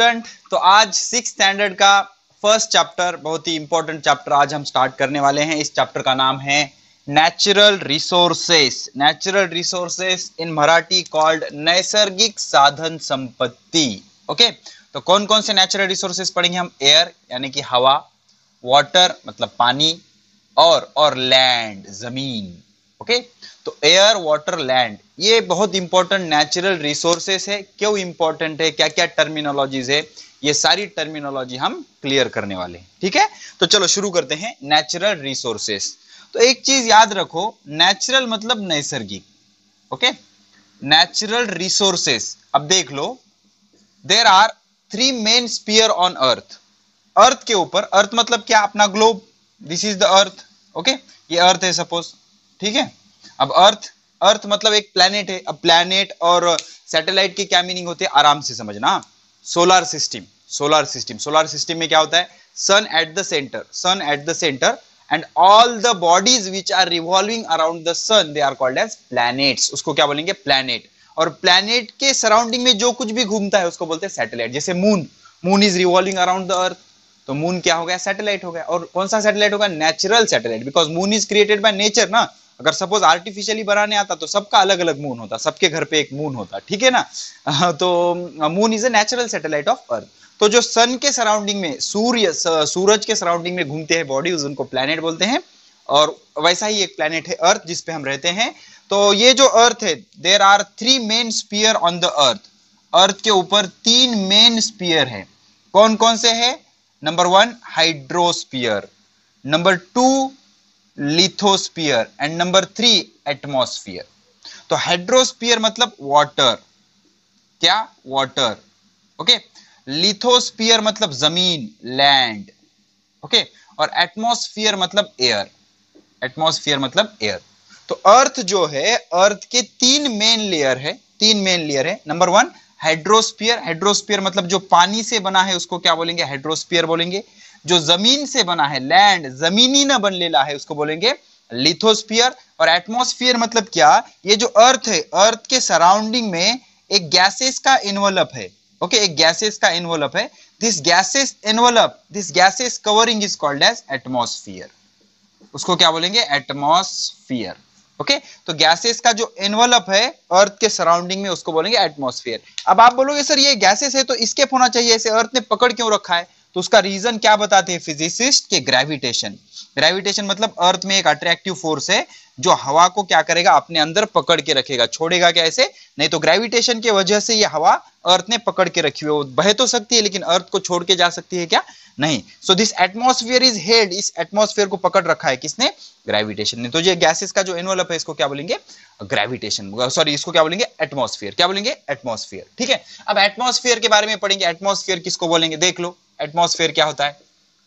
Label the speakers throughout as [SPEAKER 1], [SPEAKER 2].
[SPEAKER 1] Student तो आज six standard का फर्स्ट चैप्टर बहुत ही इंपॉर्टेंट चैप्टर आज हम स्टार्ट करने वाले हैं इस चैप्टर का नाम है natural resources natural resources in Marathi called नैसर्गिक साधन संपत्ति ओके तो कौन कौन से नेचुरल रिसोर्सेस पढ़ेंगे हम एयर यानी कि हवा वाटर मतलब पानी और और लैंड जमीन ओके okay? तो एयर वाटर लैंड ये बहुत इंपॉर्टेंट नेचुरल रिसोर्सेस है क्यों इंपॉर्टेंट है क्या क्या टर्मिनोलॉजीज है ये सारी टर्मिनोलॉजी हम क्लियर करने वाले ठीक है तो चलो शुरू करते हैं नेचुरल रिसोर्सेस तो एक चीज याद रखो नेचुरल मतलब नैसर्गिक ओके नेचुरल रिसोर्सेस अब देख लो there are three main sphere on earth earth के ऊपर अर्थ मतलब क्या अपना globe this is the earth okay ये अर्थ है सपोज ठीक है अब अर्थ अर्थ मतलब एक प्लेनेट है अब प्लेनेट और सैटेलाइट की क्या मीनिंग होती है आराम से समझना solar system solar system solar system में क्या होता है sun at the centre sun at the centre and all the bodies which are revolving around the sun they are called as planets उसको क्या बोलेंगे प्लैनेट और प्लैनेट के surrounding में जो कुछ भी घूमता है उसको बोलते हैं सैटेलाइट जैसे moon moon is revolving around the earth तो मून क्या हो गया सैटेलाइट हो गया और कौन सा सैटेलाइट होगा natural satellite because moon is created by nature ना अगर सपोज आर्टिफिशियली बनाने आता तो सबका अलग अलग मून होता सबके घर पे एक मून होता ठीक है ना तो moon is a natural satellite of earth तो जो सन के सराउंडिंग में सूर्य सूरज के सराउंडिंग में घूमते हैं बॉडीज उनको प्लैनेट बोलते हैं और वैसा ही एक प्लैनेट है अर्थ जिसपे हम रहते हैं तो ये जो अर्थ है there are three main sphere on the earth earth के ऊपर तीन मेन स्पीयर है कौन कौन से है number one hydrosphere number two lithosphere and number three atmosphere तो हाइड्रोस्पियर मतलब वाटर क्या वाटर ओके लिथोस्पियर मतलब जमीन लैंड ओके और एटमोस्फियर मतलब एयर एटमोस्फियर मतलब एयर तो अर्थ जो है अर्थ के तीन मेन लेयर है तीन मेन लेयर है नंबर वन हाइड्रोस्पियर हाइड्रोस्पियर मतलब जो पानी से बना है उसको क्या बोलेंगे हाइड्रोस्पियर बोलेंगे जो जमीन से बना है लैंड जमीनी न बन लेला है उसको बोलेंगे लिथोस्फियर और एटमोस्फियर मतलब क्या ये जो अर्थ है अर्थ के सराउंडिंग में एक गैसेस का इन्वोलप है ओके okay, एक गैसेस का इन्वोलप है this gases envelope this gases covering is called as atmosphere उसको क्या बोलेंगे एटमोस्फियर ओके okay? तो गैसेस का जो एनवलप है अर्थ के सराउंडिंग में उसको बोलेंगे एटमोस्फियर अब आप बोलोगे सर ये गैसेस है तो इसके होना चाहिए ऐसे अर्थ ने पकड़ क्यों रखा है तो उसका रीजन क्या बताते हैं फिजिसिस्ट के ग्रेविटेशन ग्रेविटेशन मतलब अर्थ में एक अट्रैक्टिव फोर्स है जो हवा को क्या करेगा अपने अंदर पकड़ के रखेगा छोड़ेगा क्या ऐसे नहीं तो ग्रेविटेशन के वजह से ये हवा अर्थ ने पकड़ के रखी हुई बह तो सकती है लेकिन अर्थ को छोड़ के जा सकती है क्या नहीं so this atmosphere is held इस एटमोस्फियर को पकड़ रखा है किसने ग्रेविटेशन ने तो ये गैसेस का जो एनवलप है इसको क्या बोलेंगे ग्रेविटेशन सॉरी इसको क्या बोलेंगे एटमोस्फियर क्या बोलेंगे एटमोस्फियर ठीक है अब एटमोस्फियर के बारे में पढ़ेंगे एटमोस्फियर किसको बोलेंगे देख लो एटमोसफेयर क्या होता है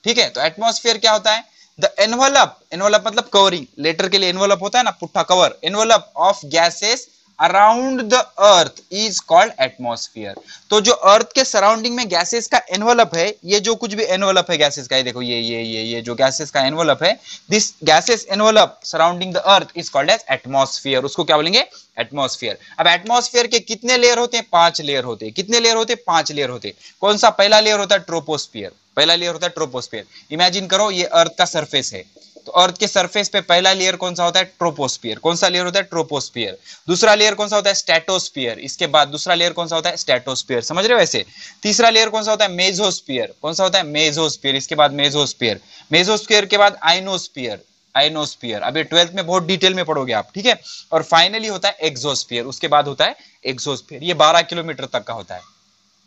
[SPEAKER 1] ठीक है तो एटमोसफेयर क्या होता है द एनवलप एनवलप मतलब कवरिंग लेटर के लिए एनवलप होता है ना पुट्ठा cover envelope of gases around the earth is called atmosphere तो जो अर्थ के सराउंडिंग में गैसेस का एनवलप है ये जो कुछ भी एनवलप है गैसेस का ये देखो ये ये ये ये जो गैसेस का एनवलप है this gases envelope surrounding the earth is called as atmosphere उसको क्या बोलेंगे एटमोस्फियर अब एटमोस्फियर के कितने लेयर होते हैं पांच लेयर होते हैं कितने लेयर होते हैं पांच लेयर होते हैं कौन सा पहला लेयर होता है ट्रोपोस्फियर पहला लेयर होता है ट्रोपोस्फियर इमेजिन करो ये अर्थ का सरफेस है तो अर्थ के सरफेस पे पहला लेयर कौन सा होता है ट्रोपोस्पियर कौन सा लेयर होता है ट्रोपोस्पियर दूसरा लेयर कौन सा होता है स्टेटोस्पियर इसके बाद दूसरा लेयर कौन सा होता है स्टेटोस्पियर समझ रहे वैसे तीसरा लेयर कौन सा होता है मेजोस्पियर कौन सा होता है मेजोस्पियर इसके बाद मेजोस्पियर मेजोस्पियर के बाद आइनोस्पियर आइनोस्पियर अभी ट्वेल्थ में बहुत डिटेल में पढ़ोगे आप ठीक है और फाइनली होता है एक्सोस्पियर उसके बाद होता है एक्सोस्पियर ये बारह किलोमीटर तक का होता है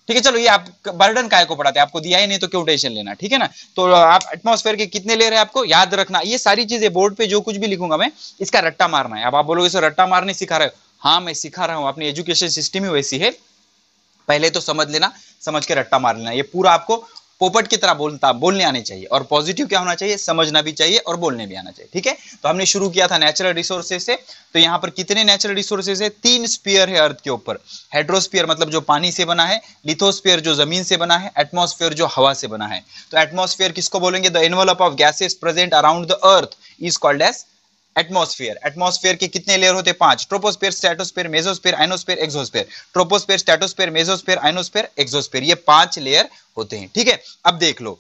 [SPEAKER 1] ठीक है चलो ये आप बर्डन काय को पढ़ाते हैं आपको दिया ही नहीं तो क्यों टेंशन लेना ठीक है ना तो आप एटमोस्फेयर के कितने ले रहे हैं आपको याद रखना ये सारी चीजें बोर्ड पे जो कुछ भी लिखूंगा मैं इसका रट्टा मारना है अब आप बोलोगे सर रट्टा मारने सिखा रहे हो हाँ मैं सिखा रहा हूँ अपनी एजुकेशन सिस्टम ही वैसी है पहले तो समझ लेना समझ के रट्टा मार लेना ये पूरा आपको पोपट की तरह बोलता बोलने आने चाहिए और पॉजिटिव क्या होना चाहिए समझना भी चाहिए और बोलने भी आना चाहिए ठीक है तो हमने शुरू किया था नेचुरल रिसोर्सेज से तो यहाँ पर कितने नेचुरल रिसोर्सेज है तीन स्पीयर है अर्थ के ऊपर हाइड्रोस्पियर मतलब जो पानी से बना है लिथोस्पियर जो जमीन से बना है एटमोस्फियर जो हवा से बना है तो एटमोस्फेयर किसको बोलेंगे the envelope of gases present around the earth is called as atmosphere atmosphere के कितने लेयर होते हैं पांच troposphere stratosphere mesosphere ionosphere exosphere troposphere stratosphere mesosphere ionosphere exosphere ये पांच लेयर होते हैं ठीक है अब देख लो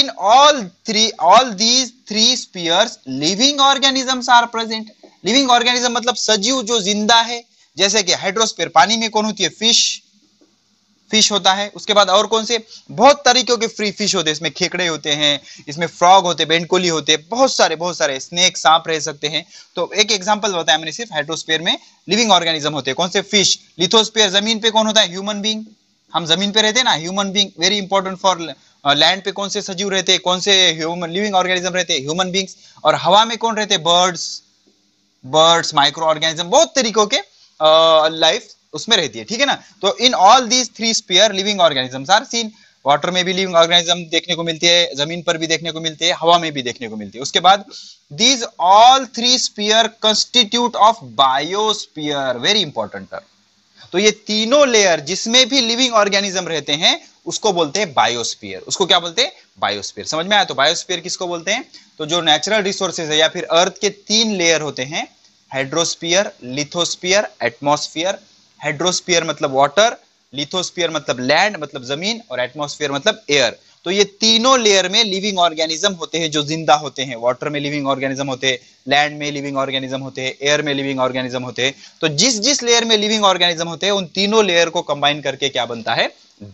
[SPEAKER 1] in all three all these three spheres living organisms are present living organism मतलब सजीव जो जिंदा है जैसे कि हाइड्रोस्पेयर पानी में कौन होती है फिश फिश होता है उसके बाद और कौन से बहुत तरीकों के फ्री फिश होते हैं इसमें खेकड़े होते हैं इसमें फ्रॉग होते हैं बेंडकोली होते हैं बहुत सारे बहुत सारे स्नेक सांप रह सकते हैं तो एक एग्जाम्पल बताया मैंने सिर्फ हाइड्रोस्पेयर में लिविंग ऑर्गेनिज्म होते हैं कौन से फिश लिथोस्पेयर जमीन पे कौन होता है ह्यूमन बींग हम जमीन पे रहते हैं ना human being very important for land पे कौन से सजीव रहते हैं कौन से ह्यूमन लिविंग ऑर्गेनिज्म रहते हैं ह्यूमन बींग्स और हवा में कौन रहते हैं बर्ड्स बर्ड्स माइक्रो ऑर्गेनिज्म बहुत तरीकों के लाइफ uh, उसमें रहती है ठीक है ना तो in all these three sphere living organism are seen water में भी लिविंग ऑर्गेनिज्म देखने को मिलती है जमीन पर भी देखने को मिलती है हवा में भी देखने को मिलती है उसके बाद these all three sphere constitute of biosphere very important term तो ये तीनों लेयर जिसमें भी लिविंग ऑर्गेनिज्म रहते हैं उसको बोलते हैं बायोस्पीयर उसको क्या बोलते हैं बायोस्पीयर समझ में आया तो बायोस्पीयर किसको बोलते हैं तो जो नेचुरल रिसोर्सेज है या फिर अर्थ के तीन लेयर होते हैं हाइड्रोस्पियर लिथोस्पियर एटमोस्फियर हाइड्रोस्पियर मतलब वाटर लिथोस्पियर मतलब लैंड मतलब जमीन और एटमोस्फियर मतलब एयर तो ये तीनों लेयर में लिविंग ऑर्गेनिज्म होते हैं जो जिंदा होते हैं वाटर में लिविंग ऑर्गेनिज्म होते हैं लैंड में लिविंग ऑर्गेनिज्म होते हैं एयर में लिविंग ऑर्गेनिज्म होते हैं तो जिस जिस लेयर में लिविंग ऑर्गेनिज्म होते हैं उन तीनों लेयर को कंबाइन करके क्या बनता है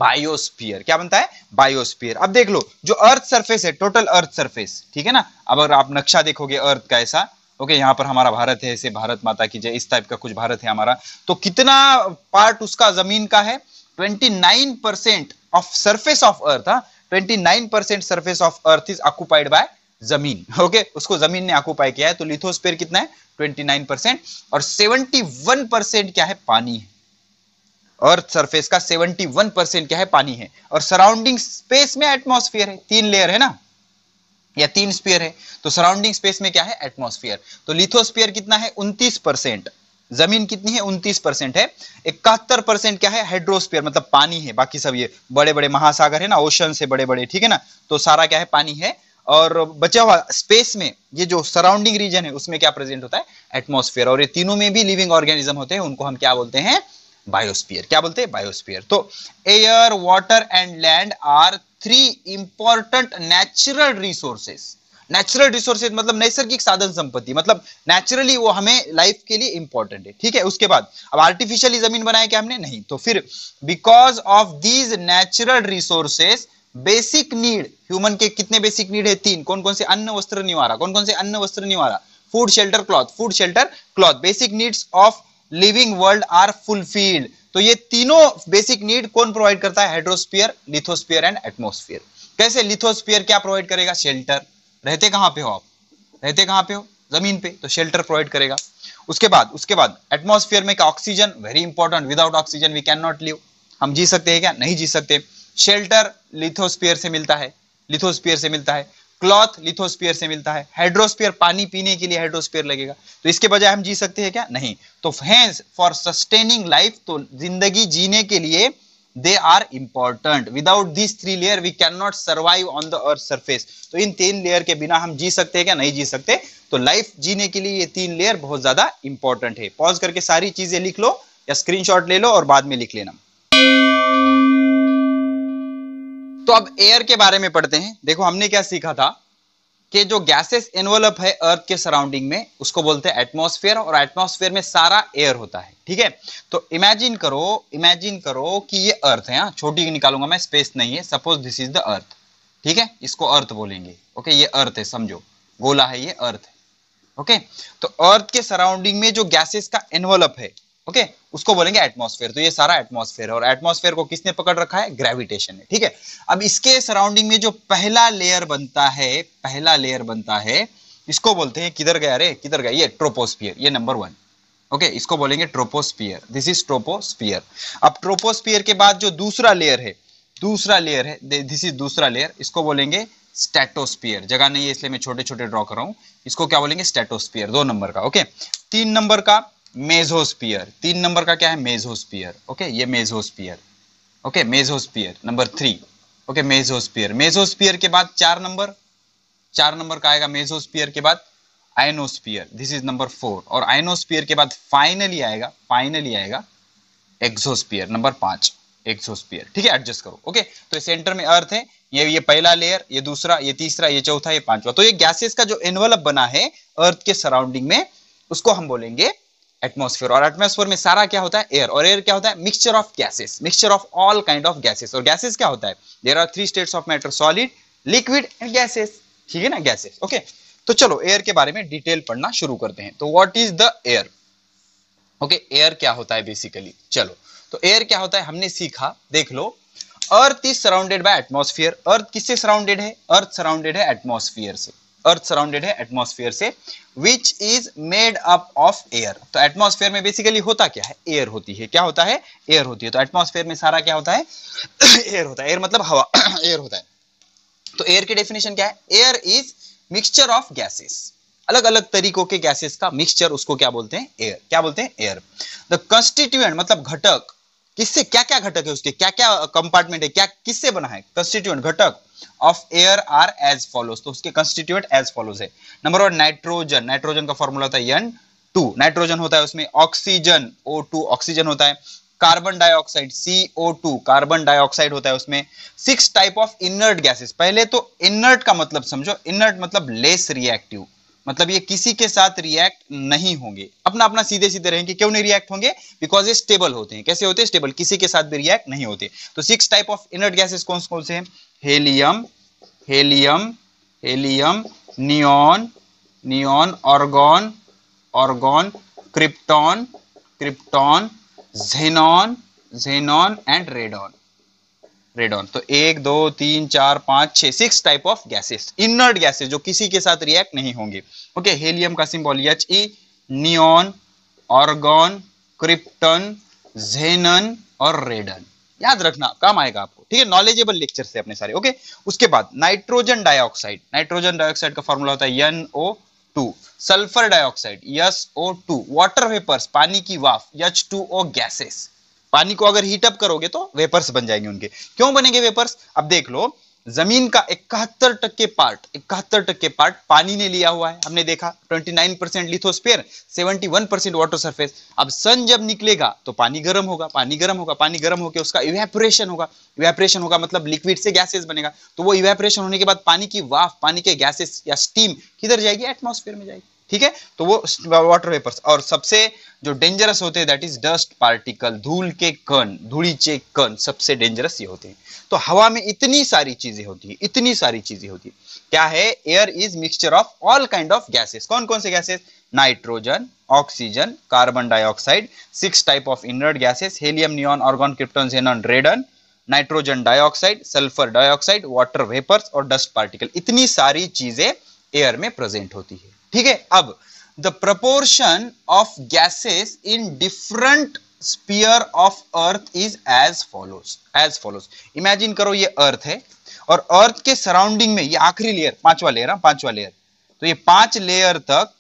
[SPEAKER 1] बायोस्फीयर क्या बनता है बायोस्फीयर अब देख लो जो अर्थ सरफेस है टोटल अर्थ सरफेस ठीक है ना अब अगर आप नक्शा देखोगे अर्थ का ऐसा ओके यहाँ पर हमारा भारत है ऐसे भारत माता की जय इस टाइप का कुछ भारत है हमारा तो कितना पार्ट उसका जमीन का है 29 percent of surface of earth हाँ 29 percent surface of earth is occupied by जमीन ओके उसको जमीन ने ऑक्यूपाई किया है तो लिथोस्पेयर कितना है 29 परसेंट और 71 परसेंट क्या है पानी है अर्थ सरफेस का 71 परसेंट क्या है पानी है और सराउंडिंग स्पेस में एटमोस्फियर है तीन लेयर है ना या तीन स्पीयर है तो सराउंडिंग स्पेस में क्या है एटमोस्फियर तो लिथोस्पियर कितना है उनतीस परसेंट जमीन कितनी है उनतीस परसेंट है इकहत्तर परसेंट क्या है हाइड्रोस्पियर मतलब पानी है बाकी सब ये बड़े बड़े महासागर है ना ओशन से बड़े बड़े ठीक है ना तो सारा क्या है पानी है और बचा हुआ स्पेस में ये जो सराउंडिंग रीजन है उसमें क्या प्रेजेंट होता है एटमोस्फियर और ये तीनों में भी लिविंग ऑर्गेनिज्म होते हैं उनको हम क्या बोलते हैं बायोस्फीयर क्या बोलते हैं बायोस्फीयर तो air water and land are three important natural resources natural resources मतलब नैसर्गिक साधन संपत्ति मतलब नेचुरली वो हमें लाइफ के लिए इंपॉर्टेंट है ठीक है उसके बाद अब आर्टिफिशियली जमीन बनाया क्या हमने नहीं तो फिर because of these natural resources basic need human के कितने बेसिक नीड है तीन कौन कौन से अन्न वस्त्र निवारा कौन कौन से अन्न वस्त्र निवारा food shelter cloth food shelter cloth basic needs of living world are fulfilled तो ये तीनों बेसिक नीड कौन प्रोवाइड करता है हाइड्रोस्पियर लिथोस्पियर एंड एटमोस्फियर कैसे लिथोस्पियर क्या प्रोवाइड करेगा शेल्टर रहते कहां पे हो आप रहते कहां पे हो जमीन पे तो शेल्टर प्रोवाइड करेगा उसके बाद उसके बाद एटमोस्फियर में क्या oxygen very important without oxygen we can not live हम जी सकते हैं क्या नहीं जी सकते शेल्टर लिथोस्पियर से मिलता है लिथोस्पियर से मिलता है क्लॉथ लिथोस्पियर से मिलता है हाइड्रोस्पियर पानी पीने के लिए हाइड्रोस्पियर लगेगा तो इसके बजाय हम जी सकते हैं क्या नहीं तो हैंस फॉर सस्टेनिंग लाइफ तो जिंदगी जीने के लिए they are important without this three layer we can not survive on the earth surface तो इन तीन लेयर के बिना हम जी सकते हैं क्या नहीं जी सकते तो लाइफ जीने के लिए ये तीन लेयर बहुत ज्यादा इंपॉर्टेंट है पॉज करके सारी चीजें लिख लो या स्क्रीनशॉट ले लो और बाद में लिख लेना तो अब एयर के बारे में पढ़ते हैं देखो हमने क्या सीखा था कि जो गैसेस एनवलप है अर्थ के सराउंडिंग में उसको बोलते हैं एटमॉस्फेयर और एटमॉस्फेयर में सारा एयर होता है ठीक है तो इमेजिन करो इमेजिन करो कि ये अर्थ है हाँ? छोटी निकालूंगा मैं स्पेस नहीं है suppose this is the earth ठीक है इसको अर्थ बोलेंगे ओके ये अर्थ है समझो गोला है ये अर्थ है ओके तो अर्थ के सराउंडिंग में जो गैसेस का एनवलप है ओके okay? उसको बोलेंगे एटमॉस्फेयर तो ये सारा एटमॉस्फेयर है और एटमॉस्फेयर को किसने पकड़ रखा है ग्रेविटेशन ने ठीक है अब इसके सराउंडिंग में जो पहला लेयर बनता है पहला लेयर बनता है इसको बोलते हैं किधर गया रे किधर गया ये ट्रोपोस्पियर ये नंबर वन ओके okay, इसको बोलेंगे ट्रोपोस्पियर दिस इज ट्रोपोस्पियर अब ट्रोपोस्पियर के बाद जो दूसरा लेयर है दूसरा लेयर है दिस इज दूसरा लेयर इसको बोलेंगे स्टेटोस्पियर जगह नहीं है इसलिए मैं छोटे छोटे ड्रॉ कर रहा हूं इसको क्या बोलेंगे स्टेटोस्पियर दो नंबर का ओके तीन नंबर का मेजोस्पियर तीन नंबर का क्या है मेजोस्पियर ओके ये mesosphere okay mesosphere number three okay mesosphere mesosphere के बाद चार नंबर चार नंबर का आएगा मेजोस्पियर के बाद ionosphere this is number four और आइनोस्पियर के बाद फाइनली आएगा फाइनली आएगा एक्सोस्पियर नंबर पांच एक्सोस्पियर ठीक है एडजस्ट करो ओके तो सेंटर में अर्थ है ये ये पहला लेयर ये दूसरा ये तीसरा ये चौथा ये पांचवा तो ये गैसेस का जो एनवलप बना है अर्थ के सराउंडिंग में उसको हम बोलेंगे एटमोसफियर और एटमोसफियर में सारा क्या होता है एयर और एयर क्या होता है mixture of gases mixture of all kind of gases और गैसेस क्या होता है there are three states of matter solid liquid and gases ठीक है ना गैसेस ओके तो चलो एयर के बारे में डिटेल पढ़ना शुरू करते हैं तो what is the air okay air क्या होता है बेसिकली चलो तो एयर क्या होता है हमने सीखा देख लो earth is surrounded by atmosphere earth किससे सराउंडेड है अर्थ सराउंडेड है एटमोसफियर से अर्थ सराउंडेड है एटमोसफियर से which is made up of air तो एटमोसफियर में बेसिकली होता क्या है एयर होती है क्या होता है एयर होती है तो एटमोसफियर में सारा क्या होता है एयर होता है एयर मतलब हवा एयर होता है तो एयर की डेफिनेशन क्या है air is mixture of gases अलग अलग तरीकों के गैसेस का मिक्सचर उसको क्या बोलते हैं एयर क्या बोलते हैं एयर द कंस्टिट्यूएंट मतलब घटक किससे क्या क्या घटक है उसके क्या क्या कंपार्टमेंट है क्या किससे बना है कंस्टिट्यूएंट घटक of air are as follows तो उसके कंस्टिट्यूएंट एज फॉलोज है नंबर वन नाइट्रोजन नाइट्रोजन का फॉर्मूला होता है एन टू नाइट्रोजन होता है उसमें ऑक्सीजन ओ टू ऑक्सीजन होता है carbon dioxide two carbon dioxide होता है उसमें six type of inert gases पहले तो इनर्ट का मतलब समझो इनर्ट मतलब लेस रिएक्टिव मतलब ये किसी के साथ रिएक्ट नहीं होंगे अपना अपना सीधे सीधे रहेंगे क्यों नहीं रिएक्ट होंगे बिकॉज ये स्टेबल होते हैं कैसे होते हैं स्टेबल किसी के साथ भी रिएक्ट नहीं होते तो six type of inert gases कौन कौन से हैं helium helium helium neon neon argon argon krypton krypton xenon xenon and radon radon तो एक दो तीन चार पांच छह six type of gases inert gases जो किसी के साथ रिएक्ट नहीं होंगे ओके हेलियम का symbol H E neon argon krypton xenon और रेडन याद रखना काम आएगा आपको ठीक है नॉलेजेबल लेक्चर से अपने सारे ओके उसके बाद नाइट्रोजन डाइऑक्साइड नाइट्रोजन डाइऑक्साइड का फॉर्मूला होता है N O two sulphur dioxide S O two water vapours पानी की वाफ एच टू ओ गैसेस पानी को अगर हीटअप करोगे तो वेपर्स बन जाएंगे उनके क्यों बनेंगे वेपर्स अब देख लो जमीन का इकहत्तर टक्के पार्ट इकहत्तर टक्के पार्ट पानी ने लिया हुआ है हमने देखा 29 percent lithosphere 71 percent water surface अब सन जब निकलेगा तो पानी गर्म होगा पानी गर्म होगा पानी गर्म होकर उसका इवेपोरेशन होगा इवेपोरेशन होगा मतलब लिक्विड से गैसेस बनेगा तो वो इवेपोरेशन होने के बाद पानी की वाफ पानी के गैसेस या स्टीम किधर जाएगी एटमोस्फेयर में जाएगी ठीक है तो वो वाटर वेपर्स और सबसे जो डेंजरस होते हैं दैट इज डस्ट पार्टिकल धूल के कण धूलीचे कण सबसे डेंजरस ये होते हैं तो हवा में इतनी सारी चीजें होती है इतनी सारी चीजें होती है क्या है air is mixture of all kind of gases कौन कौन से gases nitrogen oxygen carbon dioxide six type of inert gases helium neon argon krypton xenon radon nitrogen dioxide sulphur dioxide water vapours और डस्ट पार्टिकल इतनी सारी चीजें air में present होती है ठीक है अब the proportion of gases in different sphere of earth is as follows as follows imagine करो ये अर्थ है और अर्थ के सराउंडिंग में ये आखिरी लेयर पांचवा लेयर हाँ, पांचवा लेयर तो ये पांच लेयर तक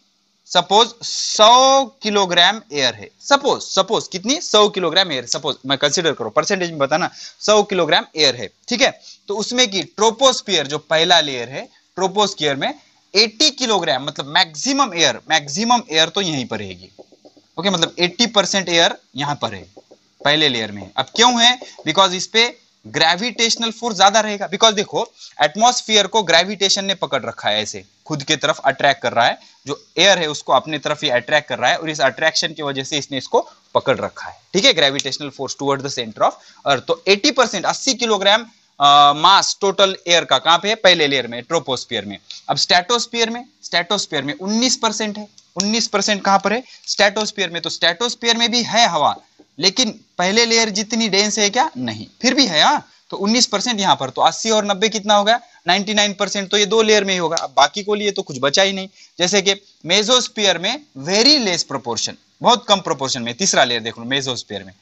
[SPEAKER 1] सपोज 100 किलोग्राम एयर है सपोज सपोज कितनी 100 किलोग्राम एयर सपोज मैं कंसिडर करो परसेंटेज में बताना 100 किलोग्राम एयर है ठीक है तो उसमें की ट्रोपोस्पियर जो पहला लेयर है ट्रोपोस्पियर में 80 किलोग्राम मतलब मैक्सिमम एयर मैक्सिमम एयर तो यहीं पर रहेगी ओके मतलब 80 परसेंट एयर यहां पर है पहले लेयर में अब क्यों है बिकॉज इस पे ग्रेविटेशनल फोर्स ज्यादा रहेगा बिकॉज देखो एटमोस्फियर को ग्रेविटेशन ने पकड़ रखा है ऐसे खुद के तरफ अट्रैक्ट कर रहा है जो एयर है उसको अपने तरफ ही अट्रैक्ट कर रहा है और इस अट्रैक्शन की वजह से इसने इसको पकड़ रखा है ठीक है gravitational force toward the centre of earth तो 80 परसेंट अस्सी किलोग्राम मास टोटल एयर का कहां पे है पहले लेयर में ट्रोपोस्पियर में अब स्टैटोस्पियर में स्टैटोस्पियर में 19 परसेंट है 19 परसेंट कहां पर है स्टैटोस्पियर में तो स्टैटोस्पियर में भी है हवा लेकिन पहले लेयर जितनी डेंस है क्या नहीं फिर भी है हाँ तो 19 परसेंट यहां पर तो 80 और 90 कितना होगा 99 परसेंट तो ये दो लेयर में ही होगा अब बाकी को लिए तो कुछ बचा ही नहीं जैसे कि मेजोस्पियर में वेरी लेस प्रोपोर्शन बहुत कम प्रोपोर्शन में तीसरा लेयर देख लो मेजोस्पियर में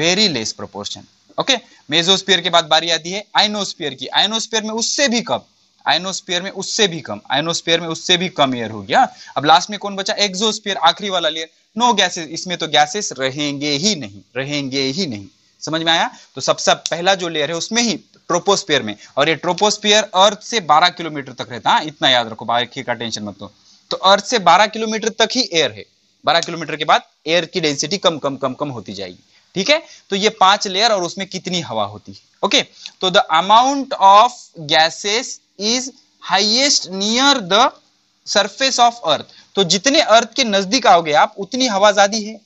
[SPEAKER 1] very less proportion okay mesosphere के बाद बारी आती है आइनोस्पियर की आइनोस्पियर में उससे भी कम आइनोस्पियर में उससे भी कम आइनोस्पियर में उससे भी कम एयर हो गया अब लास्ट में कौन बचा एक्सोस्पियर आखिरी वाला लेयर नो गैसेस इसमें तो गैसेस रहेंगे ही नहीं रहेंगे ही नहीं समझ में आया तो सबसे सब पहला जो लेयर है उसमें ही ट्रोपोस्पियर में और ये ट्रोपोस्पियर अर्थ से 12 किलोमीटर तक रहता है हाँ? इतना याद रखो बाकी का टेंशन मत लो तो अर्थ से 12 किलोमीटर तक ही एयर है 12 किलोमीटर के बाद एयर की डेंसिटी कम कम कम कम होती जाएगी ठीक है तो ये पांच लेयर और उसमें कितनी हवा होती है ओके तो the amount of gases is highest near the surface of earth तो जितने अर्थ के नजदीक आओगे आप उतनी हवा ज्यादा है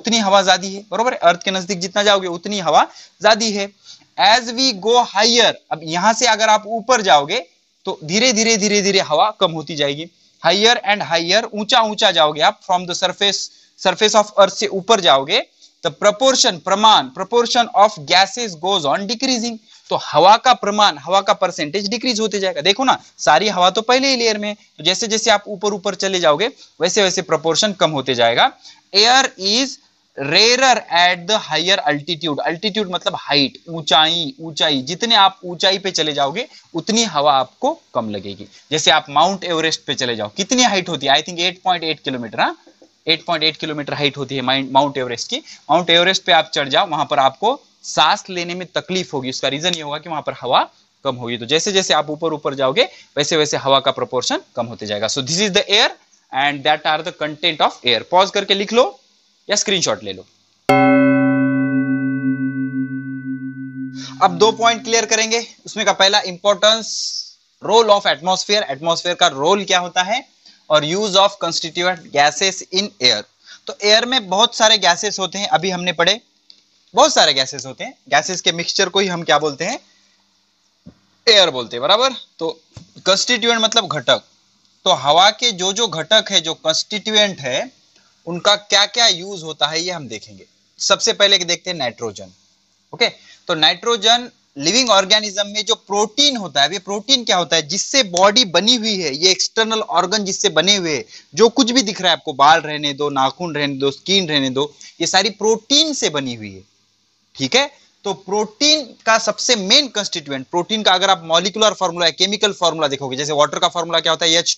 [SPEAKER 1] उतनी हवा ज्यादा है बरोबर है अर्थ के नजदीक जितना जाओगे उतनी हवा ज्यादा है एज वी गो हाइयर अब यहां से अगर आप ऊपर जाओगे तो धीरे धीरे धीरे धीरे हवा कम होती जाएगी हाइयर एंड हाइयर ऊंचा ऊंचा जाओगे आप from the surface surface of earth से ऊपर जाओगे द प्रपोर्शन प्रमाण proportion of gases goes on decreasing तो हवा का प्रमाण हवा का परसेंटेज डिक्रीज होते जाएगा देखो ना सारी हवा तो पहले ही लेयर में तो जैसे जैसे आप ऊपर ऊपर चले जाओगे वैसे वैसे प्रपोर्शन कम होते जाएगा air is rare at the higher altitude altitude मतलब हाइट ऊंचाई ऊंचाई जितने आप ऊंचाई पे चले जाओगे उतनी हवा आपको कम लगेगी जैसे आप माउंट एवरेस्ट पे चले जाओ कितनी हाइट होती है आई थिंक 8.8 किलोमीटर हाँ 8.8 किलोमीटर हाइट होती है माउंट एवरेस्ट की माउंट एवरेस्ट पे आप चढ़ जाओ वहां पर आपको सांस लेने में तकलीफ होगी उसका रीजन ये होगा कि वहां पर हवा कम होगी तो जैसे जैसे आप ऊपर ऊपर जाओगे वैसे वैसे हवा का प्रोपोर्शन कम होते जाएगा so this is the air and that are the content of air pause करके लिख लो या स्क्रीनशॉट ले लो अब दो पॉइंट क्लियर करेंगे उसमें का पहला importance role of atmosphere atmosphere का रोल क्या होता है और use of constituent gases in air तो एयर में बहुत सारे गैसेस होते हैं अभी हमने पढ़े बहुत सारे गैसेस होते हैं गैसेस के मिक्सचर को ही हम क्या बोलते हैं एयर बोलते हैं बराबर तो कंस्टिट्यूएंट मतलब घटक तो हवा के जो जो घटक है जो कंस्टिट्यूएंट है उनका क्या क्या यूज होता है ये हम देखेंगे सबसे पहले देखते हैं नाइट्रोजन ओके तो नाइट्रोजन लिविंग ऑर्गेनिज्म में जो प्रोटीन होता है ये प्रोटीन क्या होता है जिससे बॉडी बनी हुई है ये एक्सटर्नल ऑर्गन जिससे बने हुए जो कुछ भी दिख रहा है आपको बाल रहने दो नाखून रहने दो स्किन रहने दो ये सारी प्रोटीन से बनी हुई है ठीक है तो प्रोटीन का सबसे मेन कंस्टिट्यूएंट प्रोटीन का अगर आप मॉलिकुलर फॉर्मूला है केमिकल फॉर्मूला देखोगे जैसे वाटर का फॉर्मूला क्या होता है एच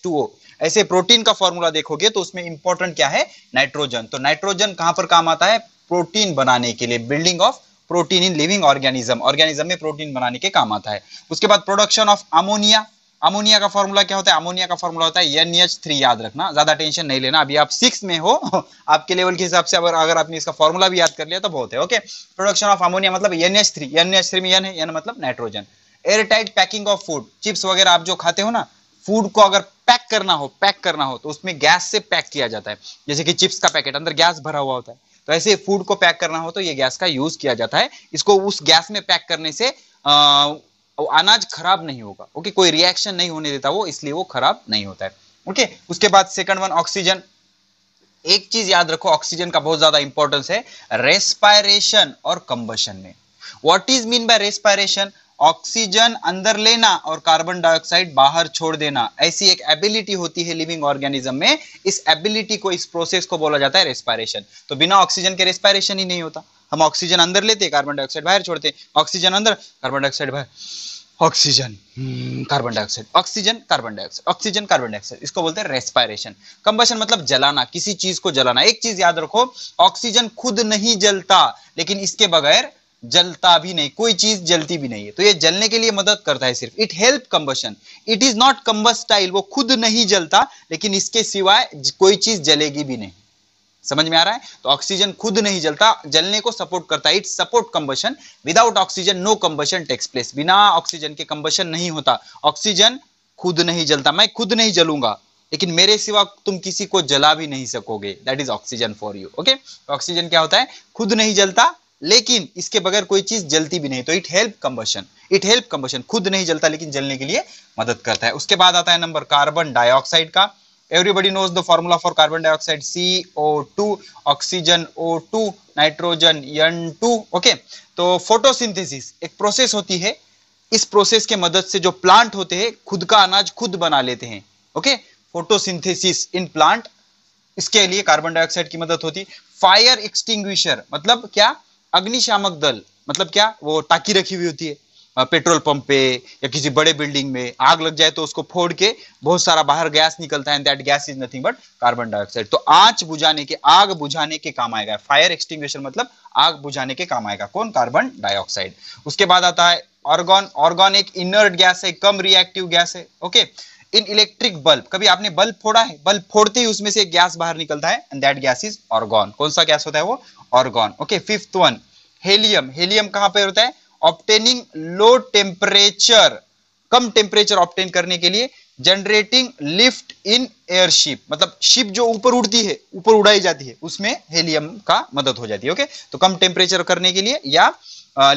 [SPEAKER 1] ऐसे प्रोटीन का फॉर्मूला देखोगे तो उसमें इंपॉर्टेंट क्या है नाइट्रोजन तो नाइट्रोजन कहां पर काम आता है प्रोटीन बनाने के लिए building of protein in living organism organism में प्रोटीन बनाने के काम आता है उसके बाद प्रोडक्शन ऑफ अमोनिया अमोनिया का फॉर्मूला क्या होता है अमोनिया का फॉर्मूला होता है एन एच थ्री याद रखना ज्यादा टेंशन नहीं लेना अभी आप सिक्स में हो आपके लेवल के हिसाब से अगर अगर आपने इसका फॉर्मूला भी याद कर लिया तो बहुत है ओके प्रोडक्शन ऑफ अमोनिया मतलब N H three N H three में एन है एन मतलब nitrogen air tight packing of food chips वगैरह आप जो खाते हो ना फूड को अगर पैक करना हो पैक करना हो तो उसमें गैस से पैक किया जाता है जैसे कि चिप्स का पैकेट अंदर गैस भरा हुआ होता है तो ऐसे फूड को पैक करना हो तो ये गैस का यूज किया जाता है इसको उस गैस में पैक करने से आ, अनाज खराब नहीं होगा ओके कोई रिएक्शन नहीं होने देता वो इसलिए वो खराब नहीं होता है ओके उसके बाद सेकंड वन ऑक्सीजन एक चीज याद रखो ऑक्सीजन का बहुत ज्यादा इंपॉर्टेंस है रेस्पायरेशन और कंबशन में what is mean by respiration oxygen अंदर लेना और कार्बन डाइऑक्साइड बाहर छोड़ देना ऐसी एक एबिलिटी होती है लिविंग ऑर्गेनिज्म में इस एबिलिटी को इस प्रोसेस को बोला जाता है रेस्पायरेशन तो बिना ऑक्सीजन के रेस्पायरेशन ही नहीं होता हम ऑक्सीजन अंदर लेते कार्बन डाइऑक्साइड बाहर छोड़ते ऑक्सीजन अंदर कार्बन डाइऑक्साइड बाहर oxygen hmm, carbon dioxide oxygen carbon dioxide oxygen carbon dioxide इसको बोलते हैं रेस्पायरेशन कंबशन मतलब जलाना किसी चीज को जलाना एक चीज याद रखो ऑक्सीजन खुद नहीं जलता लेकिन इसके बगैर जलता भी नहीं कोई चीज जलती भी नहीं है तो ये जलने के लिए मदद करता है सिर्फ it help combustion it is not combustible वो खुद नहीं जलता लेकिन इसके सिवाय कोई चीज जलेगी भी नहीं समझ में आ रहा है तो ऑक्सीजन खुद नहीं जलता जलने को सपोर्ट करता है it support combustion without oxygen no combustion takes place बिना ऑक्सीजन के कंबशन नहीं होता ऑक्सीजन खुद नहीं जलता मैं खुद नहीं जलूंगा लेकिन मेरे सिवा तुम किसी को जला भी नहीं सकोगे that is oxygen for you okay oxygen क्या होता है खुद नहीं जलता लेकिन इसके बगैर कोई चीज जलती भी नहीं तो it help combustion it help combustion खुद नहीं जलता लेकिन जलने के लिए मदद करता है उसके बाद आता है नंबर कार्बन डाइऑक्साइड का everybody knows the formula for carbon dioxide C O two oxygen O two nitrogen N two okay तो फोटोसिंथेसिस एक प्रोसेस होती है इस प्रोसेस के मदद से जो प्लांट होते हैं खुद का अनाज खुद बना लेते हैं ओके फोटोसिंथेसिस इन प्लांट इसके लिए कार्बन डाइऑक्साइड की मदद होती है फायर एक्सटिंग्विशर मतलब क्या अग्निशामक दल मतलब क्या वो टाकी रखी हुई होती है पेट्रोल पंप पे या किसी बड़े बिल्डिंग में आग लग जाए तो उसको फोड़ के बहुत सारा बाहर गैस निकलता है that gas is nothing but carbon dioxide तो आंच बुझाने के आग बुझाने के काम आएगा फायर एक्सटिंग मतलब आग बुझाने के काम आएगा कौन कार्बन डाइऑक्साइड उसके बाद आता है ऑर्गन ऑर्गन एक इनर्ट गैस है कम रिएक्टिव गैस है okay okay? In electric bulb कभी आपने बल्ब फोड़ा है बल्ब फोड़ते ही उसमें से गैस बाहर निकलता है and that gas is argon कौन सा गैस होता है वो argon okay fifth one helium helium कहां पर होता है ऑप्टेनिंग लो टेम्परेचर कम टेम्परेचर ऑप्टेन करने के लिए जनरेटिंग लिफ्ट इन एयरशिप मतलब शिप जो ऊपर उड़ती है ऊपर उड़ाई जाती है उसमें हेलियम का मदद हो जाती है ओके तो कम टेम्परेचर करने के लिए या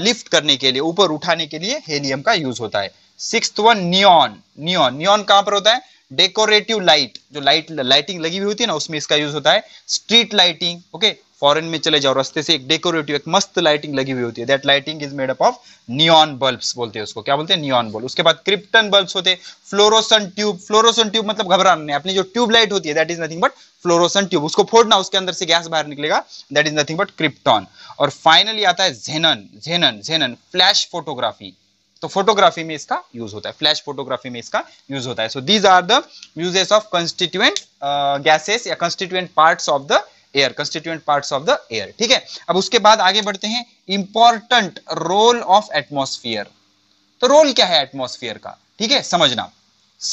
[SPEAKER 1] लिफ्ट करने के लिए ऊपर उठाने के लिए हेलियम का यूज होता है six one neon neon neon कहां पर होता है डेकोरेटिव लाइट जो लाइट लाइटिंग लगी हुई होती है ना उसमें इसका यूज होता है स्ट्रीट लाइटिंग ओके फॉरेन में चले जाओ रस्ते से एक डेकोरेटिव एक मस्त लाइटिंग लगी हुई होती है that lighting is made up of neon bulbs बोलते हैं उसको क्या बोलते हैं नियॉन बल्ब उसके बाद क्रिप्टन बल्ब्स होते हैं फ्लोरोसन ट्यूब फ्लोरोसन ट्यूब मतलब घबराने अपनी जो ट्यूब लाइट होती है that is nothing but fluorescent tube उसको फोड़ना उसके अंदर से गैस बाहर निकलेगा that is nothing but krypton और फाइनली आता है xenon xenon xenon flash photography तो फोटोग्राफी में इसका यूज होता है फ्लैश फोटोग्राफी में इसका यूज होता है so these are the uses of constituent gases या constituent parts of the air constituent parts of the air ठीक है अब उसके बाद आगे बढ़ते हैं इंपॉर्टेंट रोल ऑफ एटमोस्फियर तो रोल क्या है एटमोस्फियर का ठीक है समझना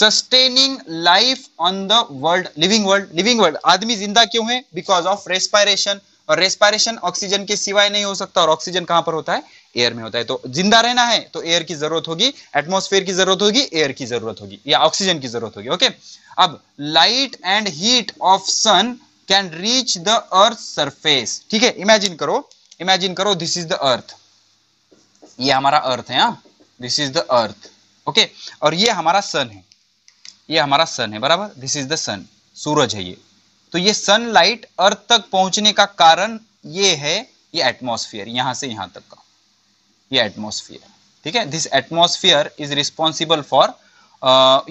[SPEAKER 1] sustaining life on the world living world living world आदमी जिंदा क्यों है बिकॉज ऑफ रेस्पायरेशन और रेस्पायरेशन ऑक्सीजन के सिवाय नहीं हो सकता और ऑक्सीजन कहां पर होता है एयर में होता है तो जिंदा रहना है तो एयर की जरूरत होगी एटमोस्फेयर की जरूरत होगी एयर की जरूरत होगी या ऑक्सीजन की जरूरत होगी ओके अब light and heat of sun can reach the earth surface ठीक है इमेजिन करो इमेजिन करो दिस इज द अर्थ ये हमारा अर्थ है this is the earth okay और ये हमारा सन है ये हमारा सन है बराबर दिस इज द सन सूरज है ये तो ये सनलाइट अर्थ तक पहुंचने का कारण ये है ये एटमॉस्फेयर यहां से यहां तक का ये एटमोसफियर ठीक है this atmosphere is responsible for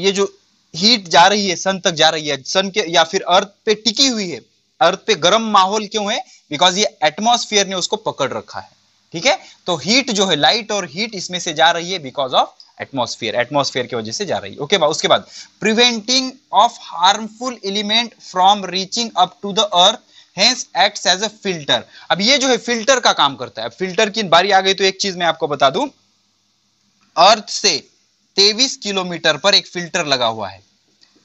[SPEAKER 1] ये जो हीट जा रही है सन तक जा रही है सन के या फिर अर्थ पे टिकी हुई है अर्थ पे गर्म माहौल क्यों है बिकॉज ये एटमोसफियर ने उसको पकड़ रखा है ठीक है तो हीट जो है लाइट और हीट इसमें से जा रही है बिकॉज ऑफ एटमोसफियर एटमोसफियर की वजह से जा रही है ओके बा, उसके बाद preventing of harmful element from reaching up to the earth acts as a filter अब ये जो है फिल्टर का काम करता है फिल्टर की बारी आ गई तो एक चीज मैं आपको बता दू अर्थ से तेईस किलोमीटर पर एक फिल्टर लगा हुआ है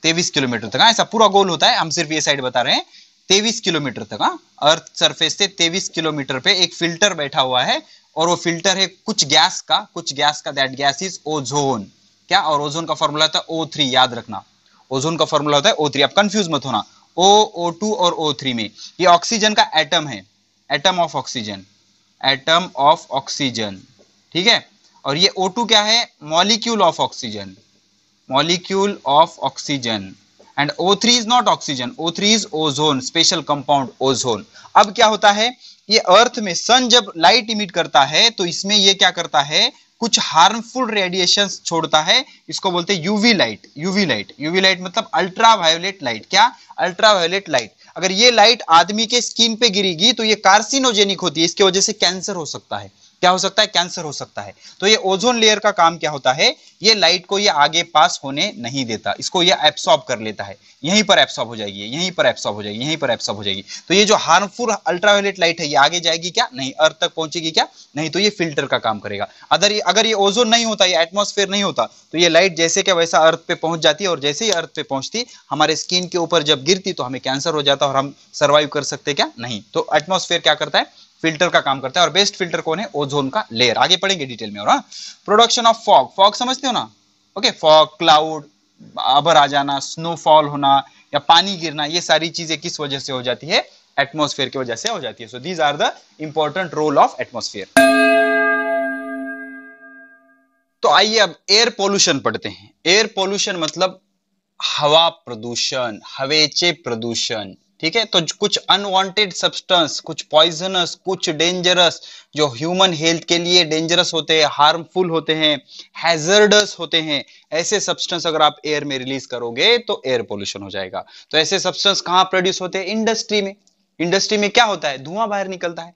[SPEAKER 1] तेईस किलोमीटर तक हाँ, ऐसा पूरा गोल होता है हम सिर्फ ये साइड बता रहे हैं तेईस किलोमीटर तक अर्थ हाँ। सरफेस से तेईस किलोमीटर पे एक फिल्टर बैठा हुआ है और वो फिल्टर है कुछ गैस का कुछ गैस का दैट गैस इज ओजोन क्या और ओजोन का फॉर्मूला था ओ याद रखना ओजोन का फॉर्मूला होता है ओ थ्री आप कंफ्यूज मत होना ओ ओ टू और ओ थ्री में ये ऑक्सीजन का एटम है atom of oxygen atom of oxygen ठीक है और ये ओ टू क्या है molecule of oxygen molecule of oxygen and O three is not oxygen O three is ozone special compound ozone अब क्या होता है ये अर्थ में सन जब लाइट इमिट करता है तो इसमें ये क्या करता है कुछ हार्मफुल रेडिएशन छोड़ता है इसको बोलते हैं UV light UV light UV light मतलब अल्ट्रा वायोलेट लाइट क्या अल्ट्रा वायोलेट लाइट अगर ये लाइट आदमी के स्किन पे गिरेगी तो ये कार्सिनोजेनिक होती है इसकी वजह से कैंसर हो सकता है क्या हो सकता है कैंसर हो सकता है तो ये ओजोन लेयर का काम क्या होता है ये लाइट को ये आगे पास होने नहीं देता इसको ये एब्सॉर्ब कर लेता है यहीं पर एब्सॉर्ब हो जाएगी यहीं पर एब्सॉर्ब हो जाएगी यहीं पर एब्सॉर्ब हो जाएगी तो ये जो हार्मफुल अल्ट्रावायलेट लाइट है ये आगे जाएगी क्या नहीं अर्थ तक पहुंचेगी क्या नहीं तो ये फिल्टर का काम करेगा अगर ये अगर ये ओजोन नहीं होता ये एटमोसफेयर नहीं होता तो ये लाइट जैसे क्या वैसा अर्थ पे पहुंच जाती है और जैसे ही अर्थ पे पहुंचती हमारे स्किन के ऊपर जब गिरती तो हमें कैंसर हो जाता और हम सर्वाइव कर सकते क्या नहीं तो एटमोसफेयर क्या करता है फिल्टर का काम करता है और बेस्ट फिल्टर कौन है ओजोन का लेयर आगे पढ़ेंगे डिटेल में और प्रोडक्शन ऑफ फॉग फॉग समझते हो ना ओके फॉग क्लाउड अबर आ जाना स्नोफॉल होना या पानी गिरना ये सारी चीजें किस वजह से हो जाती है एटमोस्फेयर की वजह से हो जाती है so these are the important role of atmosphere तो आइए अब एयर पोल्यूशन पढ़ते हैं एयर पोल्यूशन मतलब हवा प्रदूषण हवेचे प्रदूषण ठीक है तो कुछ अनवांटेड सब्सटेंस कुछ पॉइजनस कुछ डेंजरस जो ह्यूमन हेल्थ के लिए डेंजरस होते हैं हार्मफुल होते हैं हैजर्डस होते हैं ऐसे सब्सटेंस अगर आप एयर में रिलीज करोगे तो एयर पोल्यूशन हो जाएगा तो ऐसे सब्सटेंस कहाँ प्रोड्यूस होते हैं इंडस्ट्री में इंडस्ट्री में क्या होता है धुआं बाहर निकलता है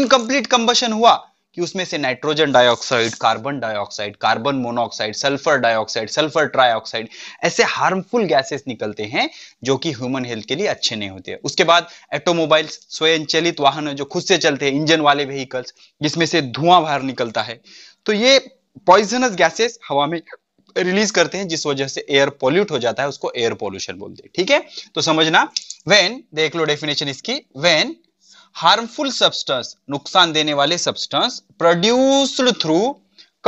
[SPEAKER 1] इनकम्प्लीट कंबशन हुआ कि उसमें से nitrogen dioxide carbon dioxide carbon monoxide sulphur dioxide sulphur trioxide ऐसे हार्मफुल गैसेस निकलते हैं जो कि ह्यूमन हेल्थ के लिए अच्छे नहीं होते उसके बाद ऑटोमोबाइल्स स्वयंचलित वाहन जो खुद से चलते हैं इंजन वाले व्हीकल्स जिसमें से धुआं बाहर निकलता है तो ये पॉइजनस गैसेस हवा में रिलीज करते हैं जिस वजह से एयर पॉल्यूट हो जाता है उसको एयर पॉल्यूशन बोलते हैं ठीक है तो समझना व्हेन देख लो डेफिनेशन इसकी व्हेन हार्मफुल सब्सटेंस नुकसान देने वाले सब्सटेंस प्रोड्यूस्ड थ्रू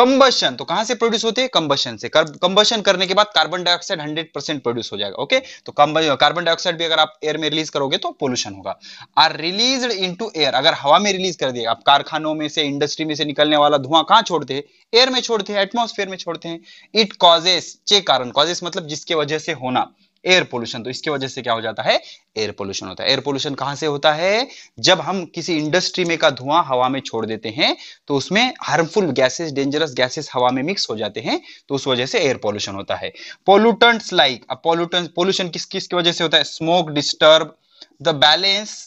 [SPEAKER 1] कंबशन तो कहां से प्रोड्यूस होते हैं कंबशन से कंबशन करने के बाद कार्बन डाइऑक्साइड 100 परसेंट प्रोड्यूस हो जाएगा ओके तो कार्बन डाइऑक्साइड भी अगर आप एयर में रिलीज करोगे तो पोल्यूशन होगा आर रिलीज इनटू एयर अगर हवा में रिलीज कर दिए आप कारखानों में से इंडस्ट्री में से निकलने वाला धुआं कहां छोड़ते हैं एयर में छोड़ते हैं एटमोस्फेयर में छोड़ते हैं इट कॉजेस चे कारण कॉजेस मतलब जिसके वजह से होना एयर पोल्यूशन तो इसके वजह से क्या हो जाता है एयर पोल्यूशन होता है एयर पोल्यूशन कहां से होता है जब हम किसी इंडस्ट्री में का धुआं हवा में छोड़ देते हैं तो उसमें हार्मफुल गैसेस डेंजरस गैसेस हवा में मिक्स हो जाते हैं तो उस वजह से एयर पोल्यूशन होता है पोल्यूटेंट्स लाइक अब पोल्यूटन पोल्यूशन किस किस की वजह से होता है smoke disturb the balance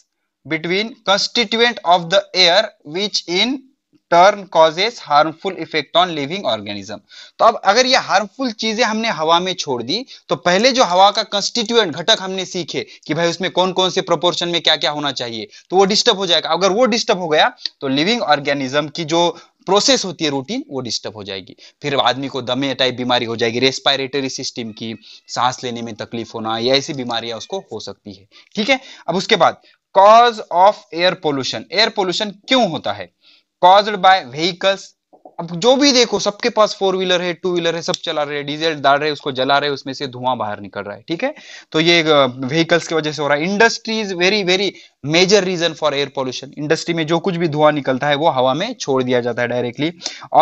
[SPEAKER 1] between constituent of the air which in turn causes harmful effect on living organism तो अब अगर ये हार्मफुल चीजें हमने हवा में छोड़ दी तो पहले जो हवा का कंस्टिट्यूएंट घटक हमने सीखे कि भाई उसमें कौन कौन से प्रोपोर्शन में क्या क्या होना चाहिए तो वो डिस्टर्ब हो जाएगा अगर वो डिस्टर्ब हो गया तो लिविंग ऑर्गेनिज्म की जो प्रोसेस होती है रूटीन वो डिस्टर्ब हो जाएगी फिर आदमी को दमे टाइप बीमारी हो जाएगी रेस्पायरेटरी सिस्टम की सांस लेने में तकलीफ होना या ऐसी बीमारियां उसको हो सकती है ठीक है अब उसके बाद cause of air pollution air pollution क्यों होता है कॉज्ड बाय व्हीकल्स अब जो भी देखो सबके पास फोर व्हीलर है टू व्हीलर है सब चला रहे हैं डीजल डाल रहे उसको जला रहे उसमें से धुआं बाहर निकल रहा है ठीक है तो ये व्हीकल्स की वजह से हो रहा है industry is very very major reason for air pollution industry में जो कुछ भी धुआं निकलता है वो हवा में छोड़ दिया जाता है directly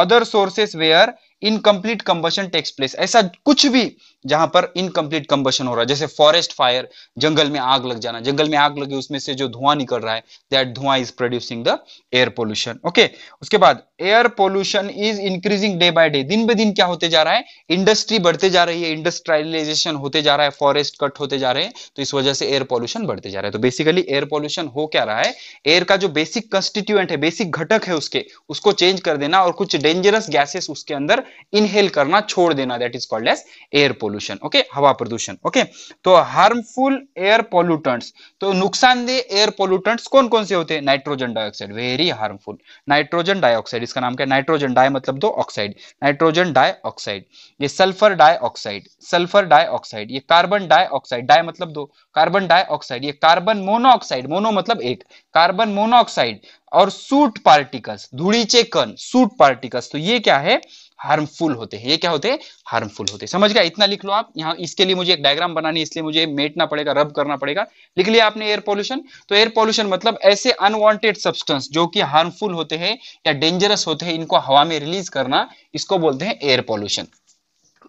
[SPEAKER 1] other sources where incomplete combustion takes place ऐसा कुछ भी जहां पर इनकम्प्लीट कंबशन हो रहा है जैसे फॉरेस्ट फायर जंगल में आग लग जाना जंगल में आग लगी उसमें से जो धुआं निकल रहा है दैट धुआं is producing the air pollution okay उसके बाद air pollution is increasing day by day दिन बे दिन क्या होते जा रहा है इंडस्ट्री बढ़ते जा रही है इंडस्ट्रियलाइजेशन होते जा रहा है फॉरेस्ट कट होते जा रहे हैं तो इस वजह से एयर पॉल्यूशन बढ़ते जा रहा है तो बेसिकली एयर पॉल्यूशन हो क्या रहा है एयर का जो बेसिक कंस्टिट्यूएंट है बेसिक घटक है उसके उसको चेंज कर देना और कुछ डेंजरस गैसेस उसके अंदर इनहेल करना छोड़ देना that is called as air pollution pollution okay हवा प्रदूषण ओके तो हार्मफुल एयर पोल्यूटेंट्स तो नुकसानदेह एयर पोल्यूटेंट्स कौन कौन से होते हैं nitrogen dioxide very harmful nitrogen dioxide इसका नाम क्या नाइट्रोजन डाई मतलब दो ऑक्साइड नाइट्रोजन डाइऑक्साइड ये सल्फर डाइऑक्साइड सल्फर डाइऑक्साइड ये कार्बन डाइऑक्साइड डाई मतलब दो कार्बन डाइऑक्साइड ये कार्बन मोनोऑक्साइड मोनो मतलब एक कार्बन मोनोऑक्साइड और सूट पार्टिकल्स धूड़ी कण सूट पार्टिकल्स तो ये क्या है हार्मफुल होते हैं ये क्या होते हैं हार्मफुल होते हैं समझ गया इतना लिख लो आप यहाँ इसके लिए मुझे एक डायग्राम बनानी इसलिए मुझे मेटना पड़ेगा रब करना पड़ेगा लिख लिया आपने एयर पॉल्यूशन तो एयर पॉल्यूशन मतलब ऐसे अनवांटेड सब्सटेंस जो कि हार्मफुल होते हैं या डेंजरस होते हैं इनको हवा में रिलीज करना इसको बोलते हैं एयर पॉल्यूशन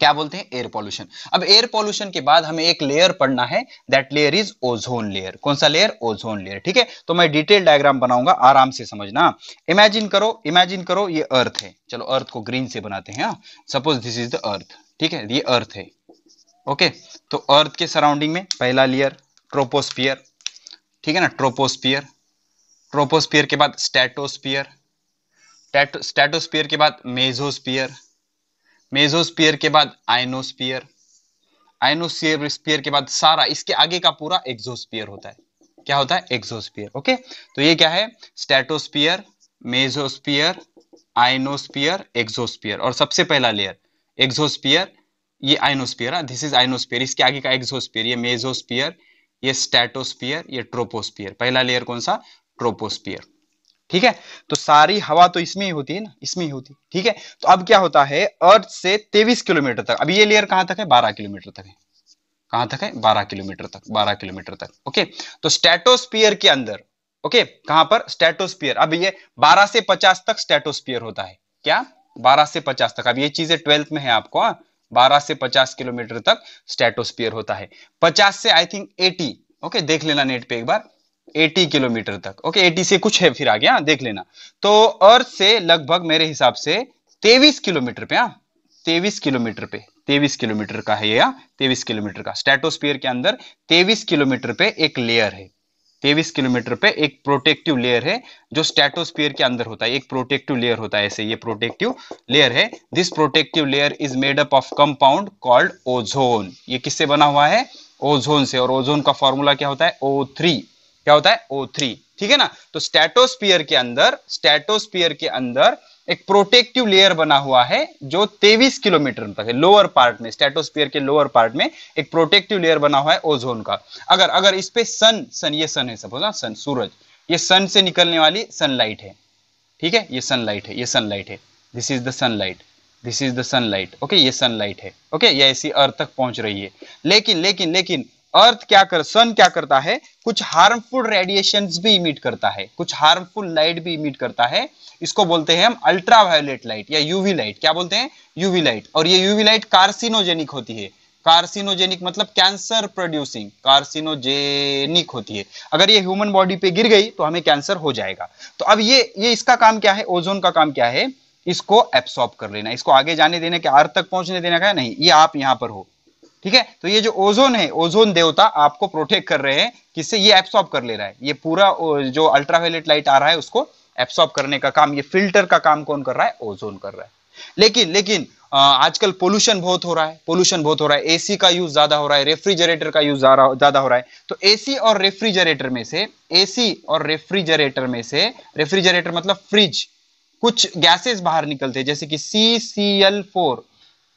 [SPEAKER 1] क्या बोलते हैं एयर पॉल्यूशन अब एयर पॉल्यूशन के बाद हमें एक लेयर पढ़ना है that layer is ozone layer कौन सा लेयर ओजोन लेयर ठीक है तो मैं डिटेल डायग्राम बनाऊंगा आराम से समझना इमेजिन करो इमेजिन करो ये अर्थ है चलो अर्थ को ग्रीन से बनाते हैं suppose this is the earth ठीक है ये अर्थ है ओके तो अर्थ के सराउंडिंग में पहला लेयर ट्रोपोस्पियर ठीक है ना ट्रोपोस्पियर ट्रोपोस्पियर के बाद स्टैटोस्पियर स्टैटोस्पियर के बाद मेजोस्पियर मेजोस्पियर के बाद आइनोस्पियर आइनोस्पियर स्पियर के बाद सारा इसके आगे का पूरा एक्सोस्पियर होता है क्या होता है एक्सोस्पियर ओके तो ये क्या है स्टेटोस्पियर मेजोस्पियर आइनोस्पियर एक्सोस्पियर और सबसे पहला लेयर एक्सोस्पियर ये आइनोस्पियर दिस हाँ, इज आइनोस्पियर इसके आगे का एक्सोस्पियर ये मेजोस्पियर ये स्टेटोस्पियर ये ट्रोपोस्पियर पहला लेयर कौन सा ट्रोपोस्पियर ठीक है तो सारी हवा तो इसमें ही होती है ना इसमें ही होती है ठीक है तो अब क्या होता है अर्थ से तेवीस किलोमीटर तक अब ये लेयर कहां तक है बारह किलोमीटर तक है कहां तक है 12 किलोमीटर तक 12 किलोमीटर तक ओके तो स्टेटोस्पियर के अंदर ओके कहां पर स्टेटोस्पियर अब ये 12 से 50 तक स्टेटोस्पियर होता है क्या 12 से 50 तक अब ये चीजें ट्वेल्थ में है आपको हा? 12 से 50 किलोमीटर तक स्टेटोस्पियर होता है 50 से आई थिंक 80 ओके देख लेना नेट पे एक बार 80 किलोमीटर तक ओके 80 से कुछ है फिर आगे गया हाँ, देख लेना तो अर्थ से लगभग मेरे हिसाब से 23 किलोमीटर पे हाँ किलोमीटर पे तेवीस किलोमीटर का है या हाँ, तेवीस किलोमीटर का स्टेटोस्पियर के अंदर तेवीस किलोमीटर पे एक लेयर है तेईस किलोमीटर पे एक प्रोटेक्टिव लेयर है जो स्टेटोस्पियर के अंदर होता है एक प्रोटेक्टिव लेयर होता है ऐसे ये प्रोटेक्टिव लेयर है this protective layer is made up of compound called ozone ये किससे बना हुआ है ओजोन से और ओजोन का फॉर्मूला क्या होता है ओ थ्री क्या होता है ओ थ्री ठीक है ना तो स्टेटोस्पियर के अंदर स्टेटोस्पियर के अंदर एक प्रोटेक्टिव लेयर बना हुआ है जो 23 किलोमीटर तक है लोअर पार्ट में स्टेटोस्पियर के लोअर पार्ट में एक प्रोटेक्टिव लेयर बना हुआ है ओजोन का अगर अगर इस पे सन सन ये सन है सपोज ना सन सूरज ये सन से निकलने वाली सनलाइट है ठीक है ये सनलाइट है ये सनलाइट है this is the sunlight this is the sunlight okay ये सनलाइट है ओके okay? ये ऐसी अर्थ तक पहुंच रही है लेकिन लेकिन लेकिन अर्थ क्या कर सन क्या करता है कुछ हार्मफुल रेडिएशन भी इमिट करता है कुछ हार्मफुल लाइट भी इमिट करता है इसको बोलते हैं हम अल्ट्रावायोलेट लाइट या यूवी लाइट क्या बोलते हैं यूवी लाइट और ये यूवी लाइट कार्सिनोजेनिक होती है कार्सिनोजेनिक मतलब कैंसर प्रोड्यूसिंग कार्सिनोजेनिक होती है अगर ये ह्यूमन बॉडी पे गिर गई तो हमें कैंसर हो जाएगा तो अब ये ये इसका काम क्या है ओजोन का काम क्या है इसको एब्सॉर्ब कर लेना इसको आगे जाने देने के अर्थ तक पहुंचने देने का नहीं ये आप यहां पर हो ठीक है तो ये जो ओजोन है ओजोन देवता आपको प्रोटेक्ट कर रहे हैं किससे ये एब्सॉर्ब कर ले रहा है ये पूरा जो अल्ट्रावायलेट लाइट आ रहा है उसको एब्सॉर्ब करने का काम ये फिल्टर का काम कौन कर रहा है ओजोन कर रहा है लेकिन लेकिन आजकल पोल्यूशन बहुत हो रहा है पोल्यूशन बहुत हो रहा है एसी का यूज ज्यादा हो रहा है रेफ्रिजरेटर का यूज ज्यादा हो रहा है तो एसी और रेफ्रिजरेटर में से एसी और रेफ्रिजरेटर में से रेफ्रिजरेटर मतलब फ्रिज कुछ गैसेस बाहर निकलते हैं जैसे कि C C L four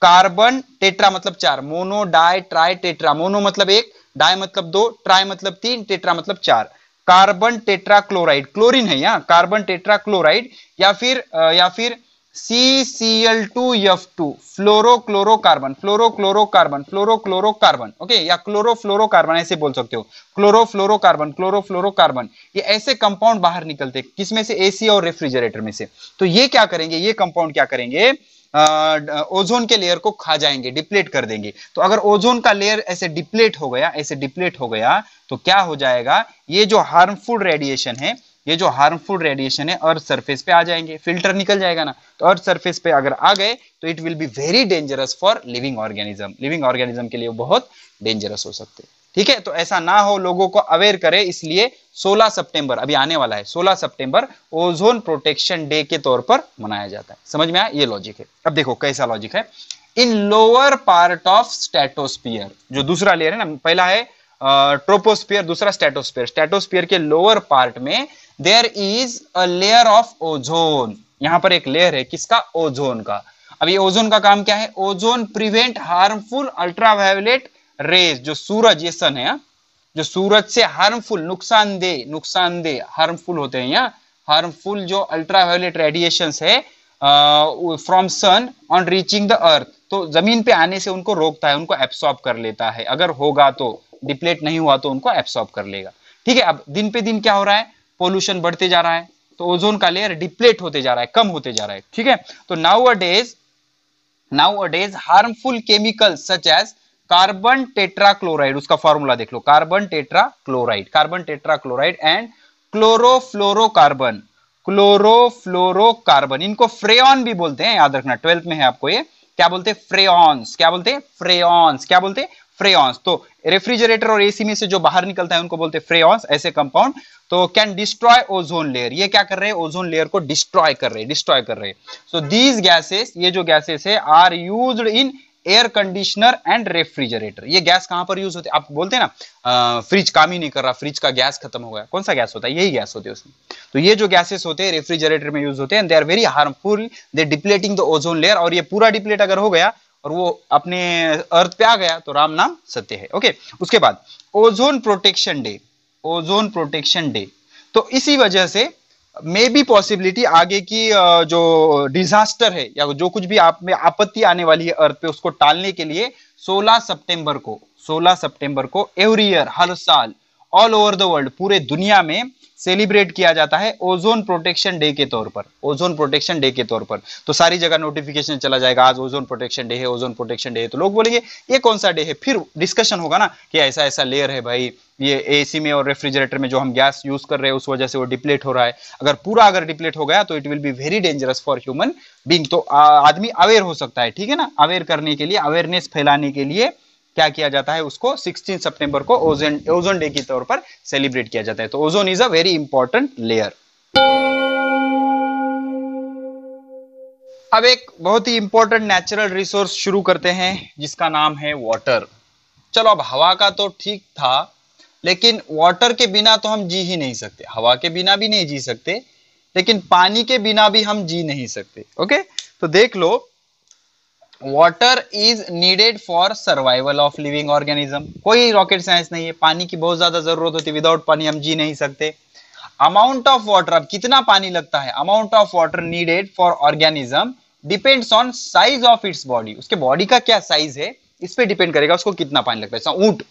[SPEAKER 1] carbon tetra मतलब चार mono di tri tetra mono मतलब एक डाई मतलब दो ट्राई मतलब तीन टेट्रा मतलब चार कार्बन टेट्रा क्लोराइड क्लोरिन है यहाँ कार्बन टेट्रा क्लोराइड या फिर या फिर C C L two F two fluoro chloro carbon fluoro chloro carbon fluoro chloro carbon okay या क्लोरो फ्लोरो कार्बन ऐसे बोल सकते हो chloro fluoro carbon chloro fluoro carbon ये ऐसे कंपाउंड बाहर निकलते किसमें से एसी और रेफ्रिजरेटर में से तो ये क्या करेंगे ये कंपाउंड क्या करेंगे ओजोन के लेयर को खा जाएंगे डिप्लेट कर देंगे तो अगर ओजोन का लेयर ऐसे डिप्लेट हो गया ऐसे डिप्लेट हो गया तो क्या हो जाएगा ये जो हार्मफुल रेडिएशन है ये जो हार्मफुल रेडिएशन है अर्थ सरफेस पे आ जाएंगे फिल्टर निकल जाएगा ना तो अर्थ सरफेस पे अगर आ गए तो it will be very dangerous for living organism living organism के लिए बहुत डेंजरस हो सकते हैं ठीक है तो ऐसा ना हो लोगों को अवेयर करे इसलिए 16 सितंबर अभी आने वाला है 16 सितंबर ओजोन प्रोटेक्शन डे के तौर पर मनाया जाता है समझ में आया ये लॉजिक है अब देखो कैसा लॉजिक है in lower part of stratosphere जो दूसरा लेयर है ना पहला है ट्रोपोस्पियर दूसरा स्टेटोस्पियर स्टेटोस्पियर के लोअर पार्ट में there is a layer of ozone यहां पर एक लेयर है किसका ओजोन का अब ये ओजोन का काम क्या है ozone prevent harmful ultraviolet rays जो सूरज ये सन है हाँ? जो सूरज से हार्मफुल नुकसानदेह नुकसानदेह हार्मफुल होते हैं यहाँ हार्मफुल जो अल्ट्रावायोलेट रेडिएशन है from sun on reaching the earth तो जमीन पे आने से उनको रोकता है उनको एब्सॉर्ब कर लेता है अगर होगा तो डिप्लेट नहीं हुआ तो उनको एब्सॉर्ब कर लेगा ठीक है अब दिन पे दिन क्या हो रहा है पोल्यूशन बढ़ते जा रहा है तो ओजोन का लेयर डिप्लेट होते जा रहा है कम होते जा रहा है ठीक है तो nowadays nowadays harmful chemical such as carbon tetrachloride उसका फॉर्मूला देख लो carbon tetrachloride carbon tetrachloride and chlorofluorocarbon chlorofluorocarbon इनको फ्रेन भी बोलते हैं याद रखना ट्वेल्थ में है आपको ये क्या बोलते हैं फ्रेऑन्स क्या बोलते हैं फ्रेऑन्स क्या बोलते हैं फ्रेऑन्स तो रेफ्रिजरेटर और एसी में से जो बाहर निकलता है उनको बोलते हैं फ्रेन्स ऐसे कंपाउंड तो कैन डिस्ट्रॉय ओजोन लेयर ये क्या कर रहे हैं ओजोन लेयर को डिस्ट्रॉय कर रहे हैं डिस्ट्रॉय कर रहे हैं सो दीज गैसेस ये जो गैसेस है are use in air conditioner and refrigerator ये गैस कहां पर यूज होते आप बोलते हैं ना फ्रिज काम ही नहीं कर रहा फ्रिज का गैस खत्म हो गया कौन सा गैस होता है यही गैस होते हैं उसमें तो ये जो गैसेस होते हैं रेफ्रिजरेटर में यूज होते हैं they are very harmful they depleting the ozone layer और ये पूरा डिप्लेट अगर हो गया और वो अपने अर्थ पे आ गया तो राम नाम सत्य है ओके उसके बाद ozone protection day ozone protection day तो इसी वजह से मे बी पॉसिबिलिटी आगे की जो डिजास्टर है या जो कुछ भी आप में आपत्ति आने वाली है अर्थ पे उसको टालने के लिए 16 सितंबर को 16 सितंबर को एवरी ईयर हर साल ऑल ओवर द वर्ल्ड पूरे दुनिया में सेलिब्रेट किया जाता है ओजोन प्रोटेक्शन डे के तौर पर ओजोन प्रोटेक्शन डे के तौर पर तो सारी जगह नोटिफिकेशन चला जाएगा आज ओजोन प्रोटेक्शन डे है ओजोन प्रोटेक्शन डे है तो लोग बोलेंगे ये कौन सा डे है फिर डिस्कशन होगा ना कि ऐसा ऐसा लेयर है भाई ये एसी में और रेफ्रिजरेटर में जो हम गैस यूज कर रहे हैं उस वजह से वो डिप्लेट हो रहा है अगर पूरा अगर डिप्लेट हो गया तो it will be very dangerous for human being तो आदमी अवेयर हो सकता है ठीक है ना अवेयर करने के लिए अवेयरनेस फैलाने के लिए क्या किया जाता है उसको 16 सितंबर को ओजोन ओजोन डे के तौर पर सेलिब्रेट किया जाता है तो ozone is a very important layer अब एक बहुत ही इंपॉर्टेंट नेचुरल रिसोर्स शुरू करते हैं जिसका नाम है वाटर चलो अब हवा का तो ठीक था लेकिन वाटर के बिना तो हम जी ही नहीं सकते हवा के बिना भी नहीं जी सकते लेकिन पानी के बिना भी हम जी नहीं सकते ओके तो देख लो water is needed for survival of living organism कोई रॉकेट साइंस नहीं है पानी की बहुत ज्यादा जरूरत होती है विदाउट पानी हम जी नहीं सकते अमाउंट ऑफ वाटर अब कितना पानी लगता है amount of water needed for organism depends on size of its body उसके बॉडी का क्या साइज है इस पे डिपेंड करेगा उसको कितना पानी लगता है ऊंट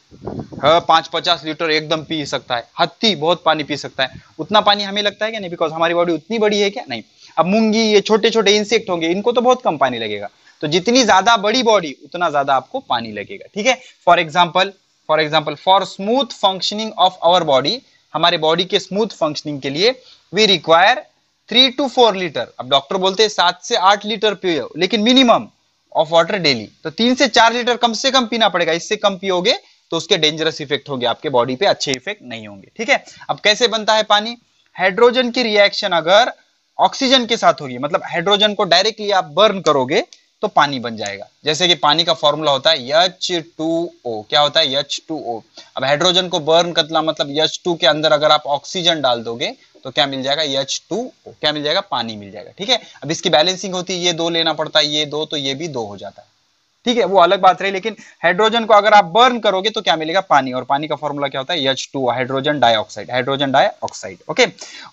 [SPEAKER 1] हाँ, पांच पचास लीटर एकदम पी सकता है हत्ती बहुत पानी पी सकता है उतना पानी हमें लगता है क्या नहीं बिकॉज हमारी बॉडी उतनी बड़ी है क्या नहीं अब मूंगी ये छोटे छोटे इंसेक्ट होंगे इनको तो बहुत कम पानी लगेगा तो जितनी ज्यादा बड़ी बॉडी उतना ज्यादा आपको पानी लगेगा ठीक है for example for example for smooth functioning of our body हमारे बॉडी के स्मूथ फंक्शनिंग के लिए we require three to four litre अब डॉक्टर बोलते हैं सात से आठ लीटर पियो लेकिन मिनिमम ऑफ वाटर डेली तो तीन से चार लीटर कम से कम पीना पड़ेगा इससे कम पियोगे तो उसके डेंजरस इफेक्ट होंगे आपके बॉडी पे अच्छे इफेक्ट नहीं होंगे ठीक है अब कैसे बनता है पानी हाइड्रोजन की रिएक्शन अगर ऑक्सीजन के साथ होगी मतलब हाइड्रोजन को डायरेक्टली आप बर्न करोगे तो पानी बन जाएगा जैसे कि पानी का फॉर्मूला होता है एच टू ओ क्या होता है एच टू ओ अब हाइड्रोजन को बर्न करना मतलब एच टू के अंदर अगर आप ऑक्सीजन डाल दोगे तो क्या मिल जाएगा एच टू क्या मिल जाएगा पानी मिल जाएगा ठीक है अब इसकी बैलेंसिंग होती है ये दो लेना पड़ता है ये दो तो ये भी दो हो जाता है ठीक है वो अलग बात रही लेकिन हाइड्रोजन को अगर आप बर्न करोगे तो क्या मिलेगा पानी और पानी का फॉर्मूला क्या होता है H two hydrogen dioxide hydrogen dioxide okay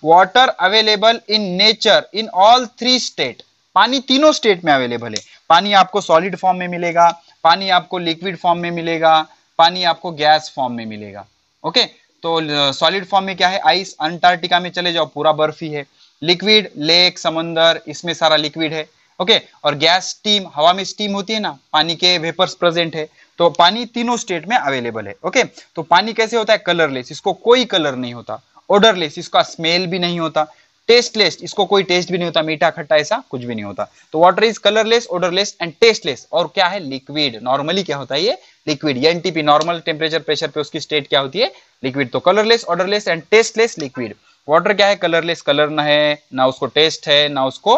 [SPEAKER 1] water available in nature in all three state पानी तीनों स्टेट में अवेलेबल है पानी आपको सॉलिड फॉर्म में मिलेगा पानी आपको लिक्विड फॉर्म में मिलेगा पानी आपको गैस फॉर्म में मिलेगा ओके तो सॉलिड फॉर्म में क्या है आइस अंटार्कटिका में चले जाओ पूरा बर्फ ही है लिक्विड लेक समंदर इसमें सारा लिक्विड है ओके और गैस स्टीम हवा में स्टीम होती है ना पानी के वेपर्स प्रेजेंट है तो पानी तीनों स्टेट में अवेलेबल है ओके तो पानी कैसे होता है कलरलेस इसको कोई कलर नहीं होता ऑर्डरलेस इसका स्मेल भी नहीं होता टेस्टलेस इसको कोई टेस्ट भी नहीं होता मीठा खट्टा ऐसा कुछ भी नहीं होता तो water is colourless odourless and tasteless और क्या है लिक्विड नॉर्मली क्या होता है ये liquid NTP normal temperature pressure पे उसकी स्टेट क्या होती है लिक्विड तो colourless odourless and tasteless liquid water क्या है कलरलेस कलर ना है ना उसको टेस्ट है ना उसको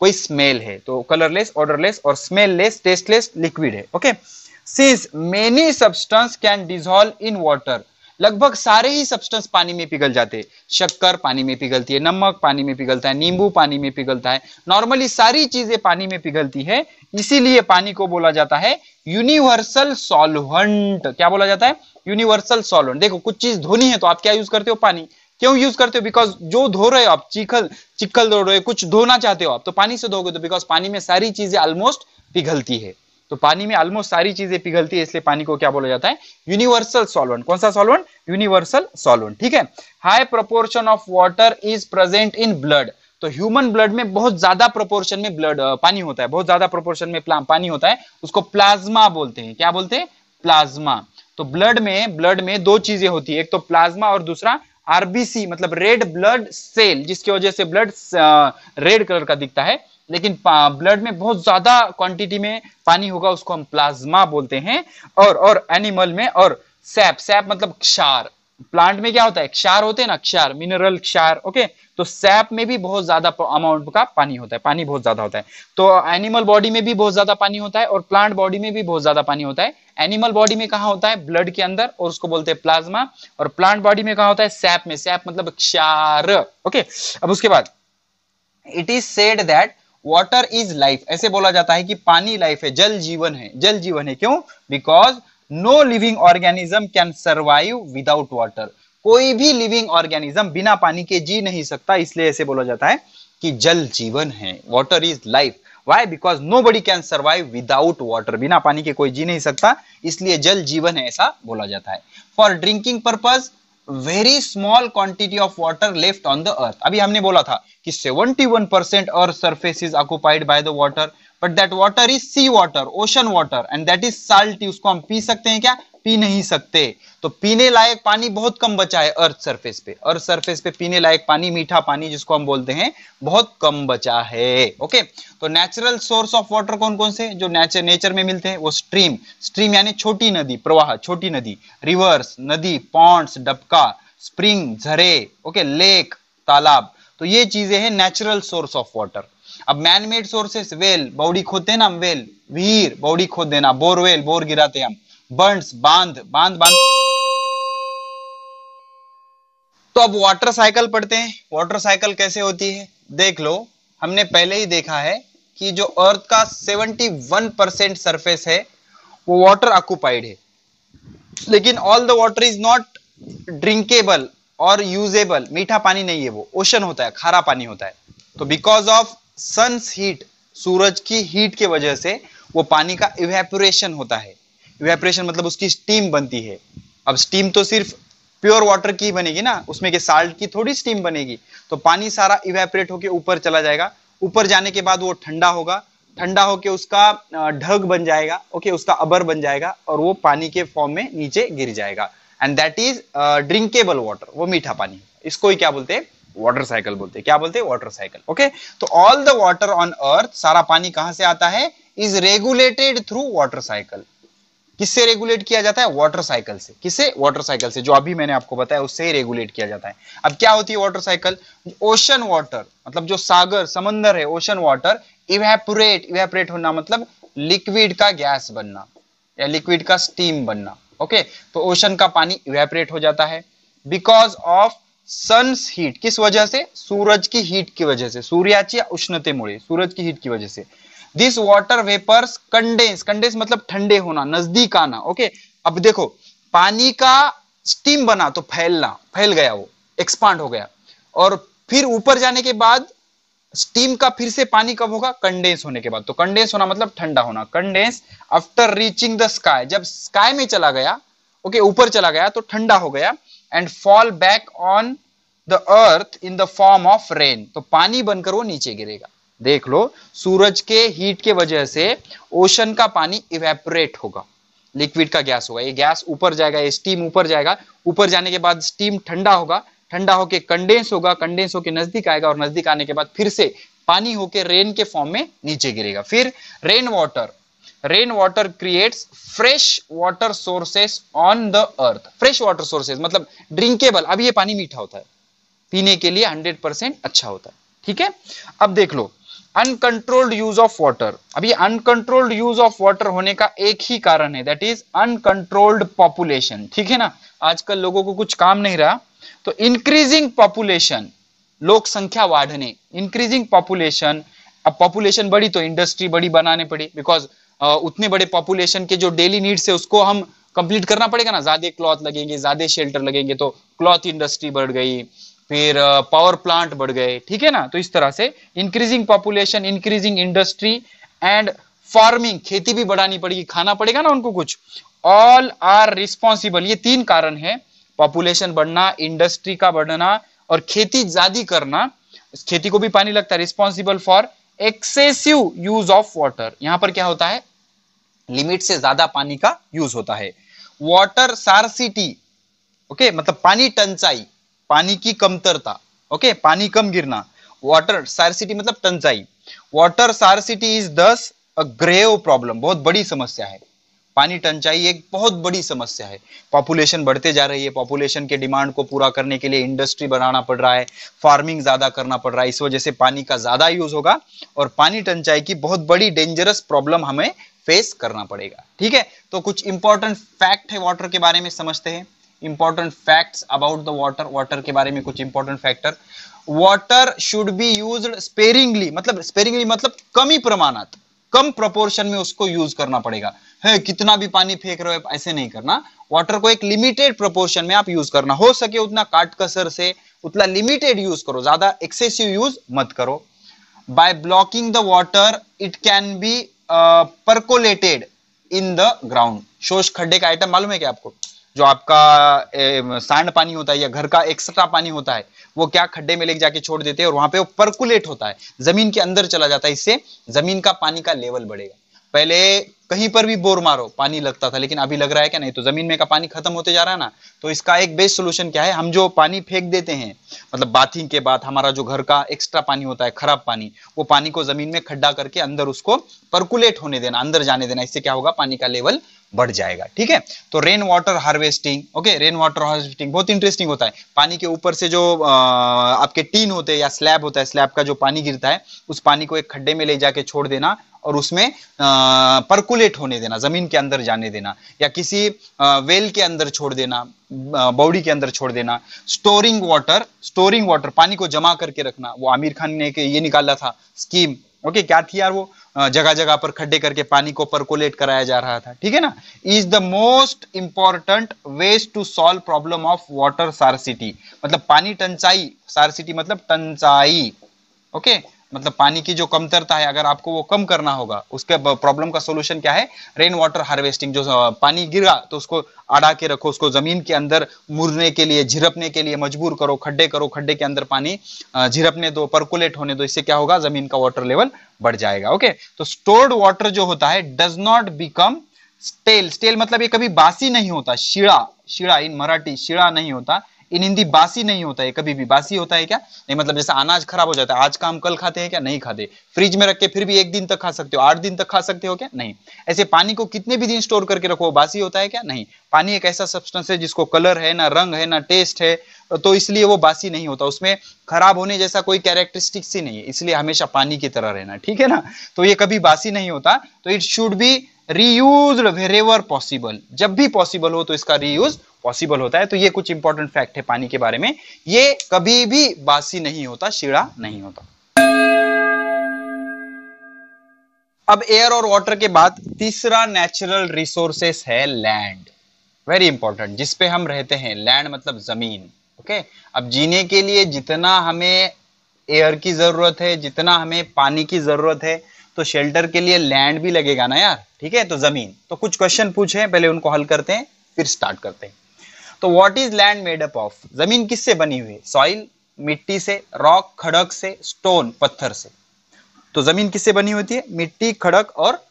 [SPEAKER 1] कोई स्मेल है तो कलरलेस ऑर्डरलेस और स्मेललेस टेस्टलेस लिक्विड है okay since many substance can dissolve in water लगभग सारे ही सब्सटेंस पानी में पिघल जाते हैं शक्कर पानी में पिघलती है नमक पानी में पिघलता है नींबू पानी में पिघलता है नॉर्मली सारी चीजें पानी में पिघलती है इसीलिए पानी को बोला जाता है यूनिवर्सल सॉल्वेंट क्या बोला जाता है यूनिवर्सल सॉल्वेंट देखो कुछ चीज धोनी है तो आप क्या यूज करते हो पानी क्यों यूज करते हो बिकॉज जो धो रहे हो आप चिखल चिखल धो रहे हो कुछ धोना चाहते हो आप तो पानी से धोगे तो बिकॉज पानी में सारी चीजें ऑलमोस्ट पिघलती है तो पानी में ऑलमोस्ट सारी चीजें पिघलती है इसलिए पानी को क्या बोला जाता है यूनिवर्सल सॉल्वेंट कौन सा सॉल्वेंट यूनिवर्सल सॉल्वेंट ठीक है high proportion of water is present in blood तो ह्यूमन ब्लड में बहुत ज्यादा प्रोपोर्शन में ब्लड पानी होता है बहुत ज्यादा प्रोपोर्शन में पानी होता है उसको प्लाज्मा बोलते हैं क्या बोलते हैं प्लाज्मा तो ब्लड में ब्लड में दो चीजें होती है एक तो प्लाज्मा और दूसरा आरबीसी मतलब रेड ब्लड सेल जिसकी वजह से ब्लड रेड कलर का दिखता है लेकिन ब्लड में बहुत ज्यादा क्वांटिटी में पानी होगा उसको हम प्लाज्मा बोलते हैं और और एनिमल में और सैप सैप मतलब क्षार प्लांट में क्या होता है क्षार होते हैं ना क्षार मिनरल क्षार ओके तो सैप में भी बहुत ज्यादा अमाउंट का पानी होता है पानी बहुत ज्यादा होता है तो एनिमल बॉडी में भी बहुत ज्यादा पानी होता है और प्लांट बॉडी में भी बहुत ज्यादा पानी होता है एनिमल बॉडी में कहा होता है ब्लड के अंदर और उसको बोलते हैं प्लाज्मा और प्लांट बॉडी में कहा होता है सैप में सैप मतलब क्षार ओके अब उसके बाद it is said that water is life ऐसे बोला जाता है कि पानी लाइफ है जल जीवन है जल जीवन है क्यों because no living organism can survive without water कोई भी लिविंग ऑर्गेनिज्म बिना पानी के जी नहीं सकता इसलिए ऐसे बोला जाता है कि जल जीवन है water is life why because nobody can survive without water बिना पानी के कोई जी नहीं सकता इसलिए जल जीवन है ऐसा बोला जाता है for drinking purpose very small quantity of water left on the earth अभी हमने बोला था कि 71 percent earth surface is occupied by the water but that water is sea water ocean water and that is salt उसको हम P सकते हैं क्या पी नहीं सकते तो पीने लायक पानी बहुत कम बचा है अर्थ सरफेस पे अर्थ सरफेस पे पीने लायक पानी मीठा पानी जिसको हम बोलते हैं बहुत कम बचा है ओके तो नेचुरल सोर्स ऑफ वाटर कौन कौन से जो नेचर नेचर में मिलते हैं वो स्ट्रीम स्ट्रीम यानी छोटी नदी प्रवाह छोटी नदी रिवर्स नदी पॉन्ड्स डबका स्प्रिंग झरे ओके लेक तालाब तो ये चीजें हैं नेचुरल सोर्स ऑफ वाटर अब मैनमेड सोर्सेस वेल बॉडी खोदते हैं ना हम वेल वीर बॉडी खोद देना बोरवेल बोर गिराते हम बर्न्स बांध बांध बांध तो अब वाटर साइकिल पढ़ते हैं वाटर साइकिल कैसे होती है देख लो हमने पहले ही देखा है कि जो अर्थ का 71 परसेंट सरफेस है वो वाटर ऑक्यूपाइड है लेकिन all the water is not drinkable और यूजेबल मीठा पानी नहीं है वो ओशन होता है खारा पानी होता है तो बिकॉज ऑफ सन्स हीट सूरज की हीट के वजह से वो पानी का इवेपोरेशन होता है इवेपोरेशन मतलब उसकी स्टीम बनती है अब स्टीम तो सिर्फ प्योर वाटर की बनेगी ना उसमें के साल्ट की थोड़ी स्टीम बनेगी तो पानी सारा इवेपोरेट होके ऊपर चला जाएगा ऊपर जाने के बाद वो ठंडा होगा ठंडा होके उसका ढग बन जाएगा ओके उसका अबर बन जाएगा और वो पानी के फॉर्म में नीचे गिर जाएगा and that is drinkable water वो मीठा पानी इसको ही क्या बोलते हैं वाटर साइकिल बोलते हैं क्या बोलते हैं वाटर साइकिल ओके तो all the water on earth सारा पानी कहां से आता है is regulated through water cycle किससे रेगुलेट किया जाता है वाटर साइकिल से किससे वाटर साइकिल से जो अभी मैंने आपको बताया उससे ही रेगुलेट किया जाता है अब क्या होती है वाटर साइकिल ओशन वाटर मतलब जो सागर समंदर है ओशन वाटर इवेपोरेट इवेपोरेट होना मतलब लिक्विड का गैस बनना या लिक्विड का स्टीम बनना ओके तो ओशन का पानी इवेपोरेट हो जाता है बिकॉज ऑफ सन्स हीट किस वजह से सूरज की हीट की वजह से सूर्याची उष्णतेमुळे सूरज की हीट की वजह से this water vapours condense condense मतलब ठंडे होना नजदीक आना ओके अब देखो पानी का स्टीम बना तो फैलना फैल गया वो एक्सपांड हो गया और फिर ऊपर जाने के बाद स्टीम का फिर से पानी कब होगा कंडेंस होने के बाद तो कंडेंस होना मतलब ठंडा होना condense after reaching the sky जब स्काई में चला गया ओके ऊपर चला गया तो ठंडा हो गया and fall back on the earth in the form of rain तो पानी बनकर वो नीचे गिरेगा देख लो सूरज के हीट के वजह से ओशन का पानी इवेपोरेट होगा लिक्विड का गैस होगा ये गैस ऊपर जाएगा ये स्टीम ऊपर जाएगा ऊपर जाने के बाद स्टीम ठंडा होगा ठंडा होके कंडेंस होगा कंडेंस होके नजदीक आएगा और नजदीक आने के बाद फिर से पानी होके रेन के फॉर्म में नीचे गिरेगा फिर rain water rain water creates fresh water sources on the earth fresh water sources मतलब ड्रिंकेबल अब ये पानी मीठा होता है पीने के लिए हंड्रेड परसेंट अच्छा होता है ठीक है अब देख लो अनकंट्रोल्ड यूज ऑफ वाटर अब ये अनकंट्रोल्ड यूज ऑफ वाटर होने का एक ही कारण है दैट इज अनकंट्रोल्ड पॉपुलेशन ठीक है ना आजकल लोगों को कुछ काम नहीं रहा तो इंक्रीजिंग पॉपुलेशन लोक संख्या वाढ़ने इंक्रीजिंग पॉपुलेशन अब पॉपुलेशन बढ़ी तो इंडस्ट्री बड़ी बनाने पड़ी बिकॉज उतने बड़े पॉपुलेशन के जो डेली नीड्स है उसको हम कंप्लीट करना पड़ेगा ना ज्यादा क्लॉथ लगेंगे ज्यादा शेल्टर लगेंगे तो क्लॉथ इंडस्ट्री बढ़ गई फिर पावर प्लांट बढ़ गए ठीक है ना तो इस तरह से increasing population increasing industry and farming खेती भी बढ़ानी पड़ेगी खाना पड़ेगा ना उनको कुछ ऑल आर रिस्पॉन्सिबल ये तीन कारण है पॉपुलेशन बढ़ना इंडस्ट्री का बढ़ना और खेती ज्यादा करना खेती को भी पानी लगता है responsible for excessive use of water यहां पर क्या होता है लिमिट से ज्यादा पानी का यूज होता है वाटर सारसिटी ओके मतलब पानी टंचाई पानी की कमतरता ओके पानी कम गिरना वाटर सारसिटी मतलब टंचाई वाटर सारसिटी इज दस अ ग्रेव प्रॉब्लम बहुत बड़ी समस्या है पानी टंचाई एक बहुत बड़ी समस्या है पॉपुलेशन बढ़ते जा रही है पॉपुलेशन के डिमांड को पूरा करने के लिए इंडस्ट्री बनाना पड़ रहा है फार्मिंग ज्यादा करना पड़ रहा है इस वजह से पानी का ज्यादा यूज होगा और पानी टंचाई की बहुत बड़ी डेंजरस प्रॉब्लम हमें फेस करना पड़ेगा ठीक है तो कुछ इंपॉर्टेंट फैक्ट है वाटर के बारे में समझते हैं important fact about the water water के बारे में कुछ important factor water should be use sparingly मतलब स्पेरिंगली मतलब कमी प्रमाणत कम प्रपोर्शन में उसको यूज करना पड़ेगा है कितना भी पानी फेंक रहे हो ऐसे नहीं करना वाटर को एक लिमिटेड प्रोपोर्शन में आप यूज करना हो सके उतना काट कसर से उतना लिमिटेड यूज करो ज्यादा एक्सेसिव यूज मत करो by blocking the water it can be percolated in the ground शोष खड्डे का आइटम मालूम है क्या आपको जो आपका सांड पानी होता है या घर का एक्स्ट्रा पानी होता है वो क्या खड्डे में लेके जाके छोड़ देते हैं और वहां पे वो परकुलेट होता है जमीन के अंदर चला जाता है इससे जमीन का पानी का लेवल बढ़ेगा पहले कहीं पर भी बोर मारो पानी लगता था लेकिन अभी लग रहा है क्या नहीं तो जमीन में का पानी खत्म होते जा रहा है ना तो इसका एक बेस्ट सोल्यूशन क्या है हम जो पानी फेंक देते हैं मतलब बाथिंग के बाद हमारा जो घर का एक्स्ट्रा पानी होता है खराब पानी वो पानी को जमीन में खड्डा करके अंदर उसको परकुलेट होने देना अंदर जाने देना इससे क्या होगा पानी का लेवल बढ़ जाएगा ठीक है तो rain water harvesting okay rain water harvesting बहुत इंटरेस्टिंग होता है पानी के ऊपर से जो आ, आपके टीन होते हैं या स्लैब होता है स्लैब का जो पानी गिरता है उस पानी को एक खड्डे में ले जाके छोड़ देना और उसमें परकुलेट होने देना जमीन के अंदर जाने देना या किसी आ, वेल के अंदर छोड़ देना बॉडी के अंदर छोड़ देना स्टोरिंग वाटर स्टोरिंग वाटर पानी को जमा करके रखना वो आमिर खान ने ये निकाला था स्कीम ओके क्या थी यार वो जगह जगह पर खड्डे करके पानी को परकोलेट कराया जा रहा था ठीक है ना is the most important ways to solve problem of water scarcity मतलब पानी टंचाई सार्सिटी मतलब टंचाई ओके okay? मतलब पानी की जो कमतरता है अगर आपको वो कम करना होगा उसके प्रॉब्लम का सोल्यूशन क्या है रेन वाटर हार्वेस्टिंग जो पानी गिरा तो उसको अड़ा के रखो उसको जमीन के अंदर मुरने के लिए झिरपने के लिए मजबूर करो खड्डे करो खड्डे के अंदर पानी झिरपने दो परकुलेट होने दो इससे क्या होगा जमीन का वाटर लेवल बढ़ जाएगा ओके तो स्टोर्ड वाटर जो होता है does not become stale stale मतलब ये कभी बासी नहीं होता शिड़ा शिड़ा इन मराठी शिड़ा नहीं होता इन हिंदी बासी नहीं होता है कभी भी बासी होता है क्या नहीं मतलब जैसे अनाज खराब हो जाता है आज का हम कल खाते हैं क्या नहीं खाते फ्रिज में रख के फिर भी एक दिन तक खा सकते हो आठ दिन तक खा सकते हो क्या नहीं ऐसे पानी को कितने भी दिन स्टोर करके रखो बासी होता है क्या नहीं पानी एक ऐसा सब्सटेंस है जिसको कलर है ना रंग है ना टेस्ट है तो इसलिए वो बासी नहीं होता उसमें खराब होने जैसा कोई कैरेक्टरिस्टिक्स ही नहीं है इसलिए हमेशा पानी की तरह रहना ठीक है ना तो ये कभी बासी नहीं होता तो it should be reuse wherever possible जब भी पॉसिबल हो तो इसका रीयूज पॉसिबल होता है तो ये कुछ इंपॉर्टेंट फैक्ट है पानी के बारे में ये कभी भी बासी नहीं होता शीड़ा नहीं होता अब एयर और वाटर के बाद तीसरा नेचुरल रिसोर्सेस है लैंड वेरी इंपॉर्टेंट जिसपे हम रहते हैं लैंड मतलब जमीन ओके अब जीने के लिए जितना हमें एयर की जरूरत है जितना हमें पानी की जरूरत है तो शेल्टर के लिए लैंड भी लगेगा ना यार ठीक है तो जमीन तो कुछ क्वेश्चन पूछे हैं पहले उनको हल करते हैं फिर स्टार्ट करते हैं तो what is land made up of जमीन किससे बनी हुई है सॉइल मिट्टी से रॉक खड़क से स्टोन पत्थर से तो जमीन किससे बनी होती है मिट्टी खड़क और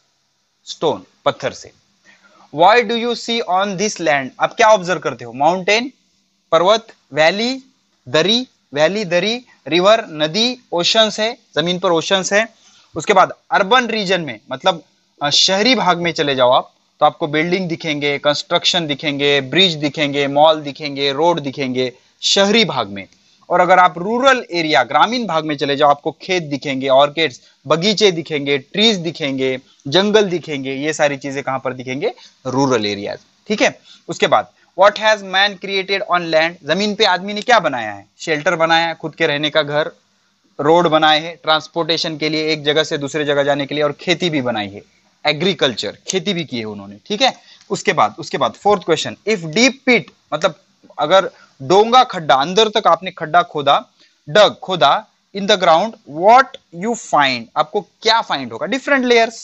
[SPEAKER 1] स्टोन पत्थर से why do you see on this land आप क्या ऑब्जर्व करते हो माउंटेन पर्वत वैली दरी वैली दरी रिवर नदी ओशंस है जमीन पर ओशंस है उसके बाद अर्बन रीजन में मतलब शहरी भाग में चले जाओ आप तो आपको बिल्डिंग दिखेंगे कंस्ट्रक्शन दिखेंगे ब्रिज दिखेंगे मॉल दिखेंगे रोड दिखेंगे शहरी भाग में और अगर आप रूरल एरिया ग्रामीण भाग में चले जाओ आपको खेत दिखेंगे ऑर्किड्स बगीचे दिखेंगे ट्रीज दिखेंगे जंगल दिखेंगे ये सारी चीजें कहां पर दिखेंगे रूरल एरियाज ठीक है उसके बाद what has man created on land जमीन पे आदमी ने क्या बनाया है शेल्टर बनाया है खुद के रहने का घर रोड बनाए हैं ट्रांसपोर्टेशन के लिए एक जगह से दूसरे जगह जाने के लिए और खेती भी बनाई है एग्रीकल्चर खेती भी की है उन्होंने ठीक है उसके बाद उसके बाद fourth question if deep pit मतलब अगर डोंगा खड्डा अंदर तक आपने खड्डा खोदा डग खोदा in the ground what you find आपको क्या फाइंड होगा different layers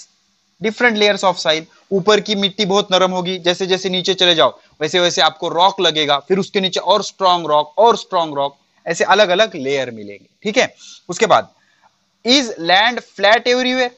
[SPEAKER 1] different layers of soil ऊपर की मिट्टी बहुत नरम होगी जैसे जैसे नीचे चले जाओ वैसे वैसे आपको रॉक लगेगा फिर उसके नीचे और स्ट्रांग रॉक और स्ट्रांग रॉक ऐसे अलग अलग लेयर मिलेंगे ठीक है उसके बाद is land flat everywhere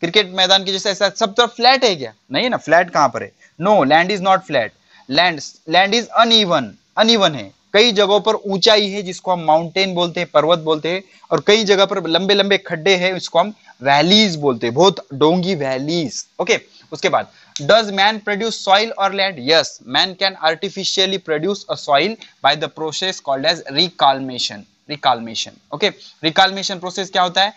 [SPEAKER 1] cricket मैदान की जैसे ऐसा सब तरफ फ्लैट है क्या नहीं ना फ्लैट कहां पर है no land is not flat land land is uneven uneven है कई जगहों पर ऊंचाई है जिसको हम माउंटेन बोलते हैं पर्वत बोलते हैं और कई जगह पर लंबे लंबे खड्डे हैं इसको हम वैलीज बोलते हैं बहुत डोंगी वैलीज ओके उसके बाद does man produce soil or land yes man can artificially produce a soil by the process called as recalmation reclamation okay reclamation process क्या होता है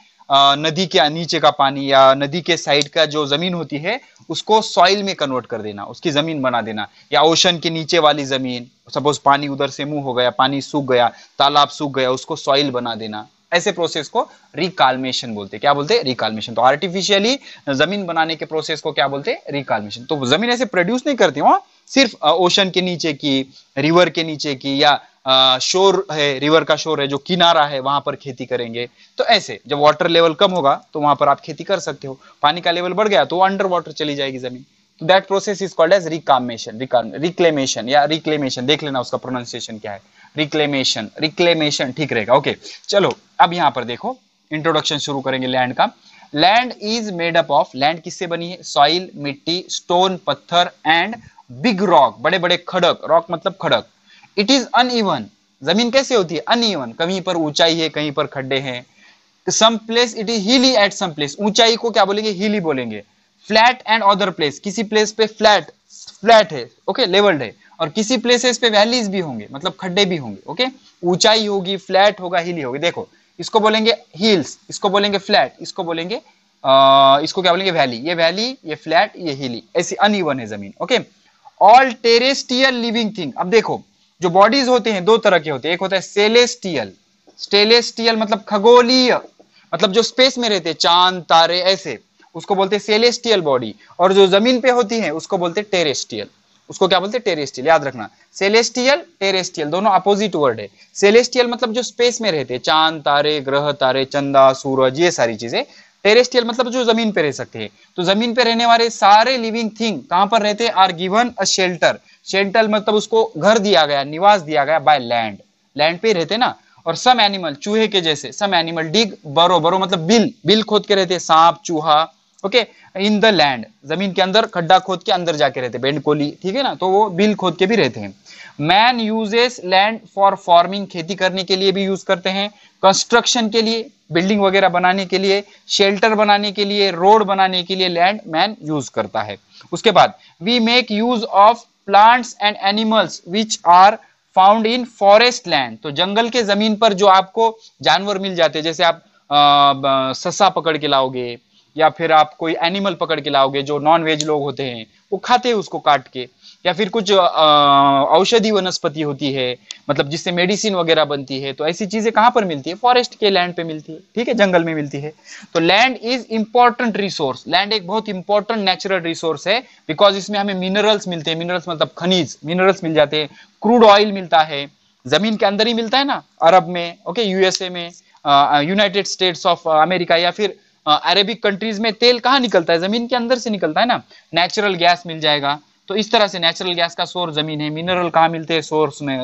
[SPEAKER 1] नदी के नीचे का पानी या नदी के साइड का जो जमीन होती है उसको सॉइल में कन्वर्ट कर देना उसकी जमीन बना देना या ओशन के नीचे वाली जमीन सपोज पानी उधर से मुंह हो गया पानी सूख गया तालाब सूख गया उसको सॉइल बना देना ऐसे प्रोसेस को रिकालमेशन बोलते हैं क्या बोलते हैं रिकालमेशन तो आर्टिफिशियली जमीन बनाने के प्रोसेस को क्या बोलते हैं रिकालमेशन तो जमीन ऐसे प्रोड्यूस नहीं करती वहां सिर्फ ओशन के नीचे की रिवर के नीचे की या शोर है रिवर का शोर है जो किनारा है वहां पर खेती करेंगे तो ऐसे जब वाटर लेवल कम होगा तो वहां पर आप खेती कर सकते हो पानी का लेवल बढ़ गया तो अंडर वाटर चली जाएगी जमीन तो that process is called as reclamation reclamation या रिक्लेमेशन देख लेना उसका प्रोनाउंसिएशन क्या है रिक्लेमेशन रिक्लेमेशन ठीक रहेगा ओके चलो अब यहां पर देखो इंट्रोडक्शन शुरू करेंगे लैंड का land is made up of land किससे बनी है सॉइल मिट्टी स्टोन पत्थर एंड बिग रॉक बड़े बड़े खड़क रॉक मतलब खड़क इट इज अनइवन जमीन कैसे होती है अनइवन कहीं पर ऊंचाई है कहीं पर खड्डे हैं some place it is hilly at some place ऊंचाई को क्या बोलेंगे हिली बोलेंगे फ्लैट एंड अदर प्लेस किसी प्लेस पे फ्लैट फ्लैट है ओके लेवल्ड है और किसी प्लेसेस पे वैलीज भी होंगे मतलब खड्डे भी होंगे ओके ऊंचाई होगी फ्लैट होगा हिली होगी देखो इसको बोलेंगे हिल्स इसको बोलेंगे फ्लैट इसको बोलेंगे आ, इसको क्या बोलेंगे वैली ये वैली ये फ्लैट ये हिली ऐसी अन है जमीन okay all terrestrial living thing अब देखो जो बॉडीज होते हैं दो तरह के होते हैं एक होता है सेलेस्टियल स्टेलेस्टियल मतलब खगोलीय मतलब जो स्पेस में रहते हैं चांद तारे ऐसे उसको बोलते हैं सेलेस्टियल बॉडी और जो जमीन पे होती है उसको बोलते हैं टेरेस्टियल उसको क्या बोलते हैं टेरेस्टियल याद रखना सेलेस्टियल टेरेस्टियल दोनों अपोजिट वर्ड है सेलेस्टियल मतलब जो स्पेस में रहते हैं चांद तारे ग्रह तारे चंदा सूरज ये सारी चीजें टेरेस्टियल मतलब जो जमीन पे रह सकते हैं तो जमीन पे रहने वाले सारे लिविंग थिंग कहां पर रहते हैं are given a shelter shelter मतलब उसको घर दिया गया निवास दिया गया बाय लैंड लैंड पे रहते ना और सम एनिमल चूहे के जैसे सम एनिमल डिग बरो बरो मतलब बिल बिल खोद के रहते सांप चूहा ओके इन द लैंड जमीन के अंदर खड्डा खोद के अंदर जाके रहते बेंड कोली ठीक है ना तो वो बिल खोद के भी रहते हैं man uses land for farming खेती करने के लिए भी यूज करते हैं कंस्ट्रक्शन के लिए बिल्डिंग वगैरह बनाने के लिए शेल्टर बनाने के लिए रोड बनाने के लिए लैंड मैन यूज करता है उसके बाद we make use of plants and animals which are found in forest land तो जंगल के जमीन पर जो आपको जानवर मिल जाते हैं जैसे आप आ, ससा पकड़ के लाओगे या फिर आप कोई एनिमल पकड़ के लाओगे जो नॉन वेज लोग होते हैं वो खाते हैं उसको काट के या फिर कुछ औषधि वनस्पति होती है मतलब जिससे मेडिसिन वगैरह बनती है तो ऐसी चीजें कहाँ पर मिलती है फॉरेस्ट के लैंड पे मिलती है ठीक है जंगल में मिलती है तो land is important resource land एक बहुत इंपॉर्टेंट नेचुरल रिसोर्स है बिकॉज इसमें हमें मिनरल्स मिलते हैं मिनरल्स मतलब खनिज मिनरल्स मिल जाते हैं क्रूड ऑयल मिलता है जमीन के अंदर ही मिलता है ना अरब में ओके यूएसए में यूनाइटेड स्टेट्स ऑफ अमेरिका या फिर अरेबिक कंट्रीज में तेल कहाँ निकलता है जमीन के अंदर से निकलता है ना नेचुरल गैस मिल जाएगा तो इस तरह से नेचुरल गैस का सोर्स जमीन है मिनरल कहाँ मिलते हैं सोर्स में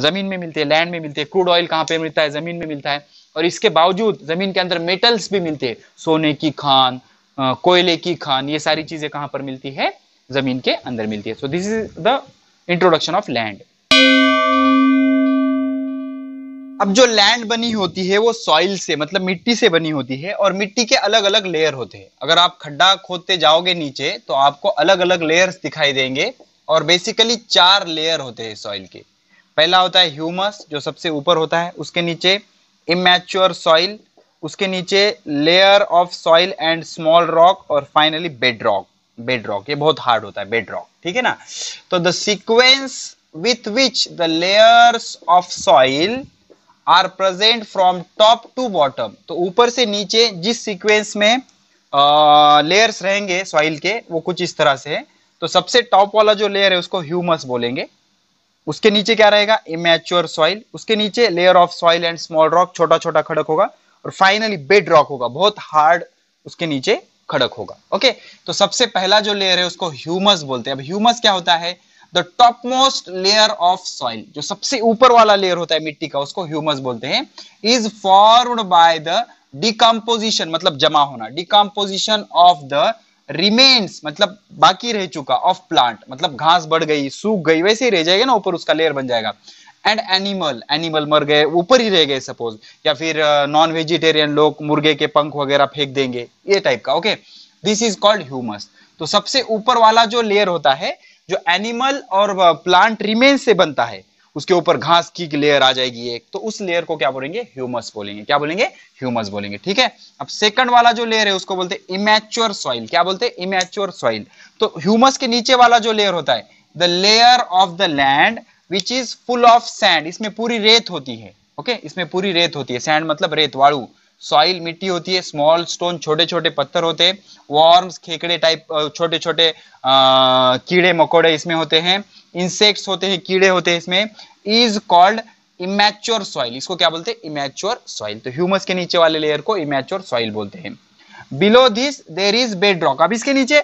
[SPEAKER 1] जमीन में मिलते हैं लैंड में मिलते हैं क्रूड ऑयल कहाँ पे मिलता है जमीन में मिलता है और इसके बावजूद जमीन के अंदर मेटल्स भी मिलते हैं सोने की खान कोयले की खान ये सारी चीजें कहाँ पर मिलती है जमीन के अंदर मिलती है so this is the introduction of land अब जो लैंड बनी होती है वो सॉइल से मतलब मिट्टी से बनी होती है और मिट्टी के अलग अलग लेयर होते हैं अगर आप खड्डा खोदते जाओगे नीचे तो आपको अलग अलग लेयर्स दिखाई देंगे और बेसिकली चार लेयर होते हैं सॉइल के पहला होता है ह्यूमस जो सबसे ऊपर होता है उसके नीचे इमेच्योर सॉइल उसके नीचे layer of soil and small rock और finally bed rock bed rock ये बहुत हार्ड होता है बेड रॉक ठीक है ना तो the sequence with which the layers of soil are present from top to bottom तो ऊपर से नीचे जिस सीक्वेंस में लेयर्स रहेंगे सॉइल के वो कुछ इस तरह से है तो सबसे टॉप वाला जो लेयर है उसको ह्यूमस बोलेंगे उसके नीचे क्या रहेगा इमेच्योर सॉइल उसके नीचे layer of soil and small rock छोटा छोटा खड़क होगा और फाइनली बेड रॉक होगा बहुत हार्ड उसके नीचे खड़क होगा ओके तो सबसे पहला जो लेयर है उसको ह्यूमस बोलते हैं अब ह्यूमस क्या होता है the topmost layer of soil जो सबसे ऊपर वाला लेयर होता है मिट्टी का उसको ह्यूमस बोलते हैं is formed by the decomposition मतलब जमा होना डिकम्पोजिशन ऑफ द रिमेन्स मतलब बाकी रह चुका ऑफ प्लांट मतलब घास बढ़ गई सूख गई वैसे ही रह जाएगा ना ऊपर उसका लेयर बन जाएगा एंड एनिमल एनिमल मर गए ऊपर ही रह गए सपोज या फिर नॉन uh, वेजिटेरियन लोग मुर्गे के पंख वगैरह फेंक देंगे ये टाइप का okay this is called humus तो सबसे ऊपर वाला जो लेयर होता है जो एनिमल और प्लांट रिमेन से बनता है उसके ऊपर घास की लेयर आ जाएगी एक तो उस लेयर को क्या बोलेंगे ह्यूमस बोलेंगे क्या बोलेंगे ह्यूमस बोलेंगे ठीक है अब सेकंड वाला जो लेयर है उसको बोलते हैं इमेच्योर सॉइल क्या बोलते हैं इमेच्योर सॉइल तो ह्यूमस के नीचे वाला जो लेयर होता है the layer of the land which is full of sand इसमें पूरी रेत होती है ओके इसमें पूरी रेत होती है सैंड मतलब रेत वाड़ू सॉइल मिट्टी होती है स्मॉल स्टोन छोटे छोटे पत्थर होते हैं वॉर्म्स खेकड़े टाइप छोटे छोटे कीड़े मकोड़े इसमें होते हैं इंसेक्ट्स होते हैं कीड़े होते हैं इसमें इज कॉल्ड इमेच्योर सॉइल इसको क्या बोलते हैं इमेच्योर सॉइल तो ह्यूमस के नीचे वाले लेयर को इमेच्योर सॉइल बोलते हैं below this there is bed rock अब इसके नीचे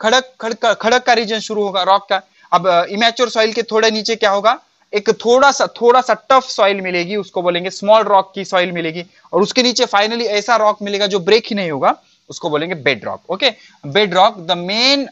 [SPEAKER 1] खड़क खड़क खड़क का रीजन शुरू होगा रॉक का अब इमेच्योर सॉइल के थोड़े नीचे क्या होगा एक थोड़ा सा थोड़ा सा टफ सॉइल मिलेगी उसको बोलेंगे स्मॉल रॉक की सॉइल मिलेगी और उसके नीचे फाइनली ऐसा रॉक मिलेगा जो ब्रेक ही नहीं होगा उसको बोलेंगे bed rock okay bed rock the main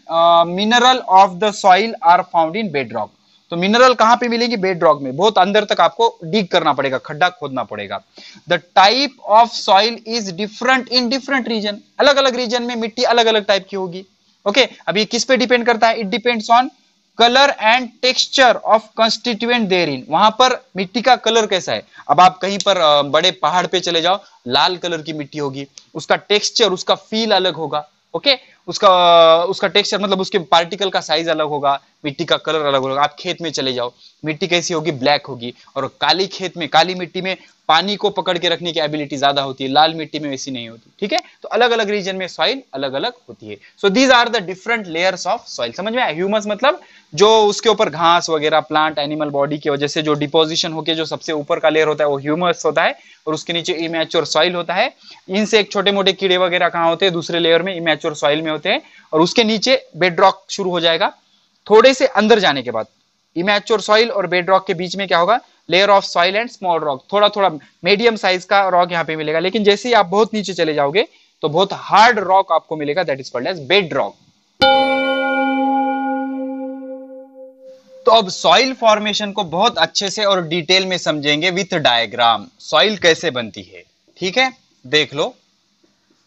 [SPEAKER 1] mineral of the soil are found in bed rock तो मिनरल कहां पे मिलेगी बेड रॉक में बहुत अंदर तक आपको डिग करना पड़ेगा खड्डा खोदना पड़ेगा the type of soil is different in different region अलग अलग रीजन में मिट्टी अलग अलग टाइप की होगी ओके okay? अब ये किस पे डिपेंड करता है it depends on colour and texture of constituent there in वहां पर मिट्टी का कलर कैसा है अब आप कहीं पर बड़े पहाड़ पे चले जाओ लाल कलर की मिट्टी होगी उसका टेक्सचर उसका फील अलग होगा ओके उसका उसका टेक्सचर मतलब उसके पार्टिकल का साइज अलग होगा मिट्टी का कलर अलग होगा आप खेत में चले जाओ मिट्टी कैसी होगी ब्लैक होगी और काली खेत में काली मिट्टी में पानी को पकड़ के रखने की एबिलिटी ज्यादा होती है लाल मिट्टी में वैसी नहीं होती ठीक है तो अलग अलग रीजन में सॉइल अलग अलग होती है so these are the different layers of soil समझ में ह्यूमस मतलब जो उसके ऊपर घास वगैरह प्लांट एनिमल बॉडी की वजह से जो डिपोजिशन होकर जो सबसे ऊपर का लेयर होता है वो ह्यूमस होता है और उसके नीचे इमेच्योर सॉइल होता है इनसे एक छोटे मोटे कीड़े वगैरह कहाँ होते हैं दूसरे लेयर में इमेच्योर सॉइल में होते हैं और उसके नीचे बेड रॉक शुरू हो जाएगा थोड़े से अंदर जाने के बाद इमेच्योर सॉइल और बेड रॉक के बीच में क्या होगा layer of soil and small rock थोड़ा थोड़ा मीडियम साइज का रॉक यहाँ पे मिलेगा लेकिन जैसे ही आप बहुत नीचे चले जाओगे तो बहुत हार्ड रॉक आपको मिलेगा that is called as bed rock तो अब सॉइल फॉर्मेशन को बहुत अच्छे से और डिटेल में समझेंगे विथ डायग्राम सॉइल कैसे बनती है ठीक है देख लो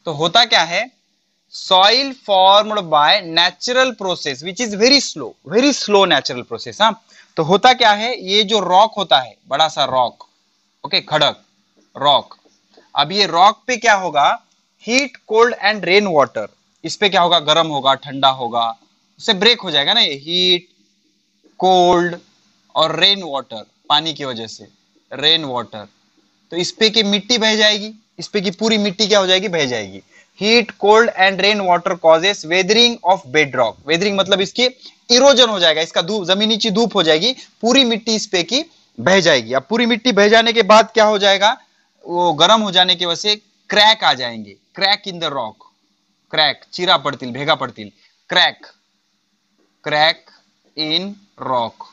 [SPEAKER 1] तो होता क्या है soil formed by natural process which is very slow very slow natural process हाँ तो होता क्या है ये जो रॉक होता है बड़ा सा रॉक ओके okay, खड़क रॉक अब ये रॉक पे क्या होगा heat cold and rain water इस पे क्या होगा गर्म होगा ठंडा होगा उससे ब्रेक हो जाएगा ना ये हीट कोल्ड और रेन वाटर पानी की वजह से रेन वाटर तो इस पे की मिट्टी बह जाएगी इस पे की पूरी मिट्टी क्या हो जाएगी बह जाएगी heat cold and rain water causes weathering of bedrock weathering मतलब इसकी इरोजन हो जाएगा इसका धूप जमीन नीचे धूप हो जाएगी पूरी मिट्टी इस पे की बह जाएगी अब पूरी मिट्टी बह जाने के बाद क्या हो जाएगा वो गर्म हो जाने की वजह से क्रैक आ जाएंगे crack in the rock crack चीरा पड़तील भेगा पड़तील क्रैक क्रैक इन रॉक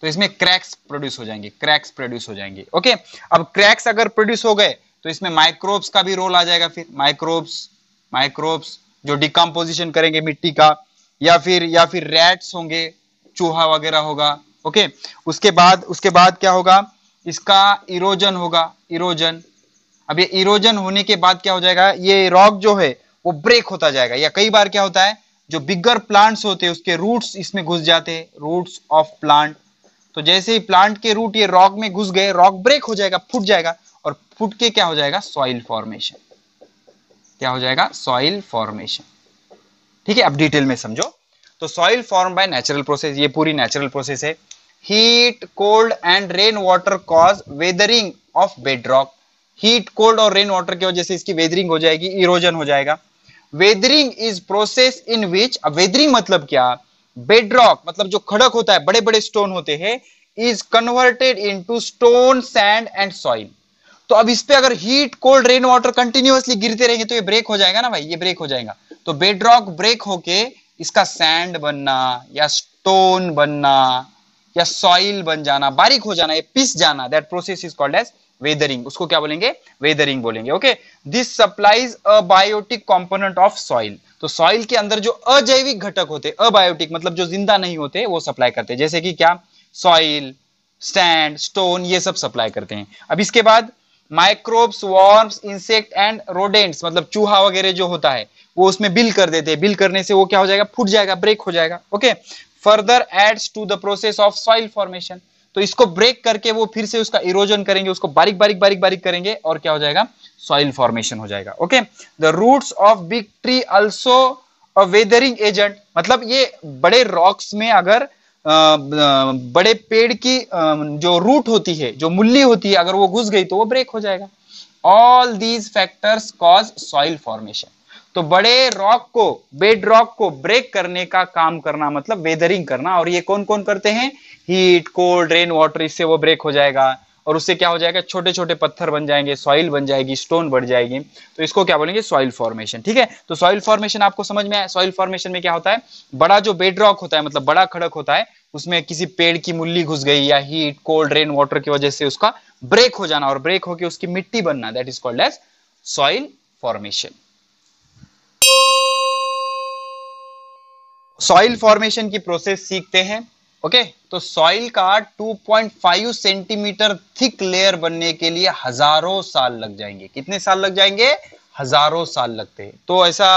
[SPEAKER 1] तो इसमें क्रैक्स प्रोड्यूस हो जाएंगे क्रैक्स प्रोड्यूस हो जाएंगे ओके अब क्रैक्स अगर प्रोड्यूस हो गए तो इसमें माइक्रोब्स का भी रोल आ जाएगा फिर माइक्रोब्स माइक्रोब्स जो डिकम्पोजिशन करेंगे मिट्टी का या फिर या फिर रैट्स होंगे चूहा वगैरह होगा ओके उसके बाद उसके बाद क्या होगा इसका इरोजन होगा इरोजन अब ये इरोजन होने के बाद क्या हो जाएगा ये रॉक जो है वो ब्रेक होता जाएगा या कई बार क्या होता है जो बिगर प्लांट्स होते हैं उसके रूट्स इसमें घुस जाते हैं रूट्स ऑफ प्लांट तो जैसे ही प्लांट के रूट ये रॉक में घुस गए रॉक ब्रेक हो जाएगा फूट जाएगा फुट के क्या हो जाएगा सॉइल फॉर्मेशन क्या हो जाएगा सॉइल फॉर्मेशन ठीक है अब डिटेल में समझो तो soil form by natural process ये पूरी नेचुरल प्रोसेस है heat cold and rain water cause weathering of bedrock heat cold और रेन वाटर की वजह से इसकी वेदरिंग हो जाएगी इरोजन हो जाएगा weathering is process in which weathering मतलब क्या बेडरॉक मतलब जो खड़क होता है बड़े बड़े स्टोन होते हैं is converted into stone sand and soil तो अब इस पे अगर heat cold rain water continuously गिरते रहेंगे तो ये ब्रेक हो जाएगा ना भाई ये ब्रेक हो जाएगा तो बेडरॉक ब्रेक होके इसका सैंड बनना या स्टोन बनना या सॉइल बन जाना बारीक हो जाना ये पिस जाना that process is called as weathering उसको क्या बोलेंगे वेदरिंग बोलेंगे okay this supplies abiotic component of soil तो सॉइल के अंदर जो अजैविक घटक होते अबायोटिक मतलब जो जिंदा नहीं होते वो सप्लाई करते हैं जैसे कि क्या सॉइल स्टैंड स्टोन ये सब सप्लाई करते हैं अब इसके बाद microbes worms insect and rodents मतलब चूहा वगैरह जो होता है वो उसमें बिल कर देते हैं बिल करने से वो क्या हो जाएगा फूट जाएगा ब्रेक हो जाएगा okay further adds to the process of soil formation तो इसको ब्रेक करके वो फिर से उसका इरोजन करेंगे उसको बारीक बारीक बारीक बारीक करेंगे और क्या हो जाएगा सॉइल फॉर्मेशन हो जाएगा okay the roots of big tree also weathering agent मतलब ये बड़े रॉक्स में अगर बड़े पेड़ की जो रूट होती है जो मूल्य होती है अगर वो घुस गई तो वो ब्रेक हो जाएगा all these factors cause soil formation तो बड़े रॉक को बेड रॉक को ब्रेक करने का काम करना मतलब वेदरिंग करना और ये कौन कौन करते हैं हीट कोल्ड रेन वाटर इससे वो ब्रेक हो जाएगा और उससे क्या हो जाएगा छोटे छोटे पत्थर बन जाएंगे सॉइल बन जाएगी स्टोन बढ़ जाएगी तो इसको क्या बोलेंगे सॉइल फॉर्मेशन ठीक है तो सॉइल फॉर्मेशन आपको समझ में आया सॉइल फॉर्मेशन में क्या होता है बड़ा जो बेड रॉक होता है मतलब बड़ा खड़क होता है उसमें किसी पेड़ की मुल्ली घुस गई या हीट कोल्ड रेन वाटर की वजह से उसका ब्रेक हो जाना और ब्रेक होकर उसकी मिट्टी बनना that is called as soil formation soil formation की प्रोसेस सीखते हैं ओके तो सॉइल का 2.5 सेंटीमीटर थिक लेयर बनने के लिए हजारों साल लग जाएंगे कितने साल लग जाएंगे हजारों साल लगते हैं तो ऐसा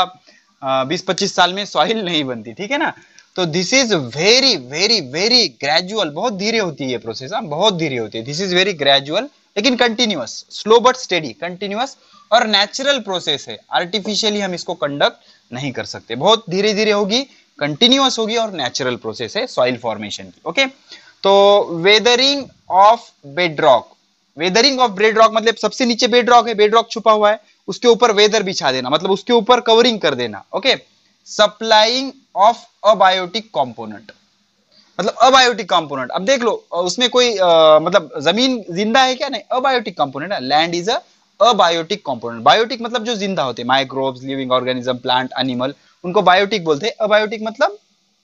[SPEAKER 1] 20-25 साल में सॉइल नहीं बनती ठीक है ना तो this is very very very gradual बहुत धीरे होती है प्रोसेस हाँ बहुत धीरे होती है दिस इज वेरी ग्रेजुअल लेकिन continuous slow but steady continuous और नेचुरल प्रोसेस है आर्टिफिशियली हम इसको कंडक्ट नहीं कर सकते बहुत धीरे धीरे होगी कंटिन्यूस होगी और नेचुरल प्रोसेस है सॉइल फॉर्मेशन की ओके तो weathering of bed rock weathering of bed rock मतलब सबसे नीचे बेड रॉक है बेड रॉक छुपा हुआ है उसके ऊपर वेदर बिछा देना मतलब उसके ऊपर कवरिंग कर देना okay supplying of abiotic component मतलब अबायोटिक कॉम्पोनेंट अब देख लो उसमें कोई आ, मतलब जमीन जिंदा है क्या नहीं अबायोटिक कॉम्पोनेंट है land is a abiotic component biotic मतलब जो जिंदा होते हैं microbes living organism plant animal उनको बायोटिक बोलते हैं अबायोटिक मतलब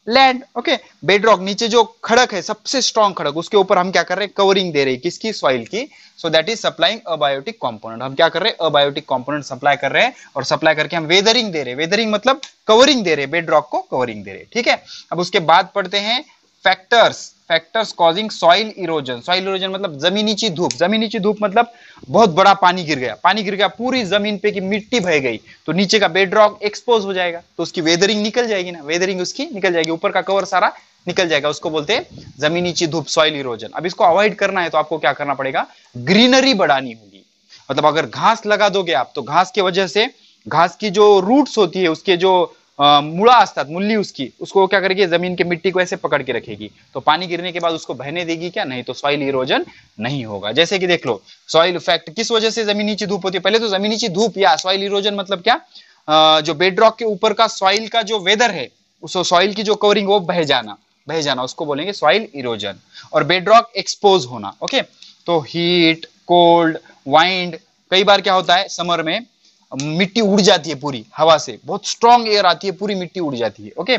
[SPEAKER 1] लैंड ओके बेडरॉक नीचे जो खड़क है सबसे स्ट्रॉन्ग खड़क उसके ऊपर हम क्या कर रहे हैं कवरिंग दे रहे हैं किसकी सॉइल की so that is supplying abiotic component हम क्या कर रहे हैं अबायोटिक कंपोनेंट सप्लाई कर रहे हैं और सप्लाई करके हम वेदरिंग दे रहे हैं वेदरिंग मतलब कवरिंग दे रहे हैं बेडरॉक को कवरिंग दे रहे हैं ठीक है अब उसके बाद पढ़ते हैं factors factors causing soil erosion soil erosion मतलब जमीनी जमीनीची धूप जमीनी जमीनीची धूप मतलब बहुत बड़ा पानी गिर गया पानी गिर गया पूरी जमीन पे की मिट्टी बह गई तो नीचे का बेड रॉक एक्सपोज हो जाएगा तो उसकी वेदरिंग निकल जाएगी ना वेदरिंग उसकी निकल जाएगी ऊपर का कवर सारा निकल जाएगा उसको बोलते हैं जमीनी जमीनीची धूप सॉइल इरोजन अब इसको अवॉइड करना है तो आपको क्या करना पड़ेगा ग्रीनरी बढ़ानी होगी मतलब अगर घास लगा दोगे आप तो घास की वजह से घास की जो रूट्स होती है उसके जो मुड़ा असतात मुल्ली उसकी उसको क्या करेगी जमीन की मिट्टी को ऐसे पकड़ के रखेगी तो पानी गिरने के बाद उसको बहने देगी क्या नहीं तो सॉइल इरोजन नहीं होगा जैसे कि देख लो सॉइल इफेक्ट किस वजह से जमीन नीचे धूप होती है पहले तो जमीन नीचे धूप या सॉइल इरोजन मतलब क्या जो बेडरॉक के ऊपर का सॉइल का जो वेदर है उस सॉइल की जो कवरिंग वो बह जाना बह जाना उसको बोलेंगे सॉइल इरोजन और बेडरॉक एक्सपोज होना ओके तो हीट कोल्ड वाइंड कई बार क्या होता है समर में मिट्टी उड़ जाती है पूरी हवा से बहुत स्ट्रॉन्ग एयर आती है पूरी मिट्टी उड़ जाती है ओके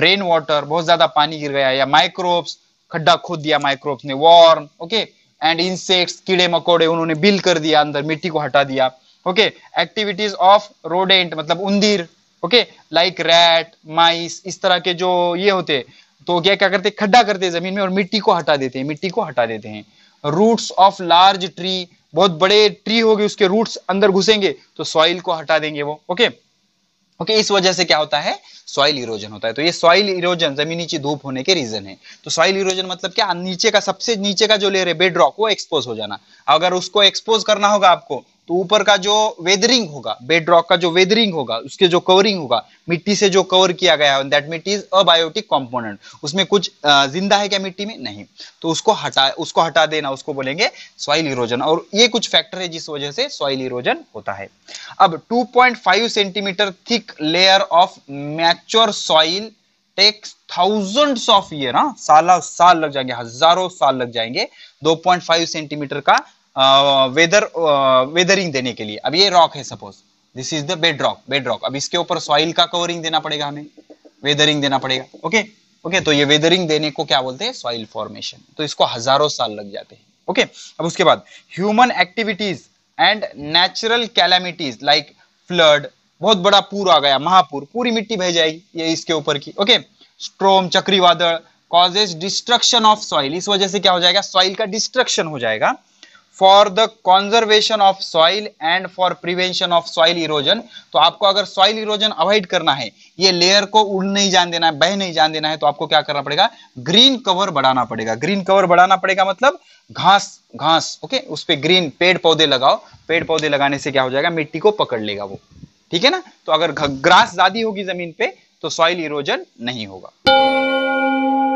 [SPEAKER 1] रेन वाटर बहुत ज्यादा पानी गिर गया या माइक्रोब्स खड्डा खोद दिया माइक्रोब्स ने वॉर्म ओके एंड इंसेक्ट्स कीड़े मकोड़े उन्होंने बिल कर दिया अंदर मिट्टी को हटा दिया ओके एक्टिविटीज ऑफ रोडेंट मतलब उंदीर ओके लाइक रैट माइस इस तरह के जो ये होते तो क्या क्या करते खड्डा करते जमीन में और मिट्टी को हटा देते हैं मिट्टी को हटा देते हैं रूट्स ऑफ लार्ज ट्री बहुत बड़े ट्री होगी उसके रूट्स अंदर घुसेंगे तो सॉइल को हटा देंगे वो ओके ओके इस वजह से क्या होता है सॉइल इरोजन होता है तो ये सॉइल इरोजन जमीन नीचे धूप होने के रीजन है तो सॉइल इरोजन मतलब क्या नीचे का सबसे नीचे का जो लेयर है बेड रॉक वो एक्सपोज हो जाना अगर उसको एक्सपोज करना होगा आपको तो ऊपर का जो वेदरिंग होगा बेड रॉक का जो वेदरिंग होगा उसके जो कवरिंग होगा मिट्टी से जो कवर किया गया है दैट मिट्टी इज अबायोटिक कॉम्पोनेंट उसमें कुछ जिंदा है क्या मिट्टी में नहीं तो उसको हटा उसको हटा देना उसको बोलेंगे सॉइल इरोजन और ये कुछ फैक्टर है जिस वजह से सॉइल इरोजन होता है अब 2.5 centimetre thick layer of mature soil takes thousands of year साल साल लग जाएंगे हजारों साल लग जाएंगे 2.5 सेंटीमीटर का वेदर वेदरिंग देने के लिए अब ये रॉक है suppose this is the bed rock bed rock अब इसके ऊपर सॉइल का कवरिंग देना पड़ेगा हमें वेदरिंग देना पड़ेगा ओके ओके तो ये वेदरिंग देने को क्या बोलते हैं सॉइल फॉर्मेशन तो इसको हजारों साल लग जाते हैं ओके अब उसके बाद human activities and natural calamities like flood बहुत बड़ा पूर आ गया महापुर पूरी मिट्टी बह जाएगी ये इसके ऊपर की ओके स्ट्रोम चक्रीवादल कॉजेज डिस्ट्रक्शन ऑफ सॉइल इस वजह से क्या हो जाएगा सॉइल का डिस्ट्रक्शन हो जाएगा for the conservation of soil and for prevention of soil erosion तो आपको अगर सॉइल इरोजन अवॉइड करना है ये लेयर को उड़ नहीं जान देना है बह नहीं जान देना है तो आपको क्या करना पड़ेगा ग्रीन कवर बढ़ाना पड़ेगा ग्रीन कवर बढ़ाना पड़ेगा मतलब घास घास ओके उस पर पे ग्रीन पेड़ पौधे लगाओ पेड़ पौधे लगाने से क्या हो जाएगा मिट्टी को पकड़ लेगा वो ठीक है ना तो अगर घास ज्यादा होगी जमीन पे तो सॉइल इरोजन नहीं होगा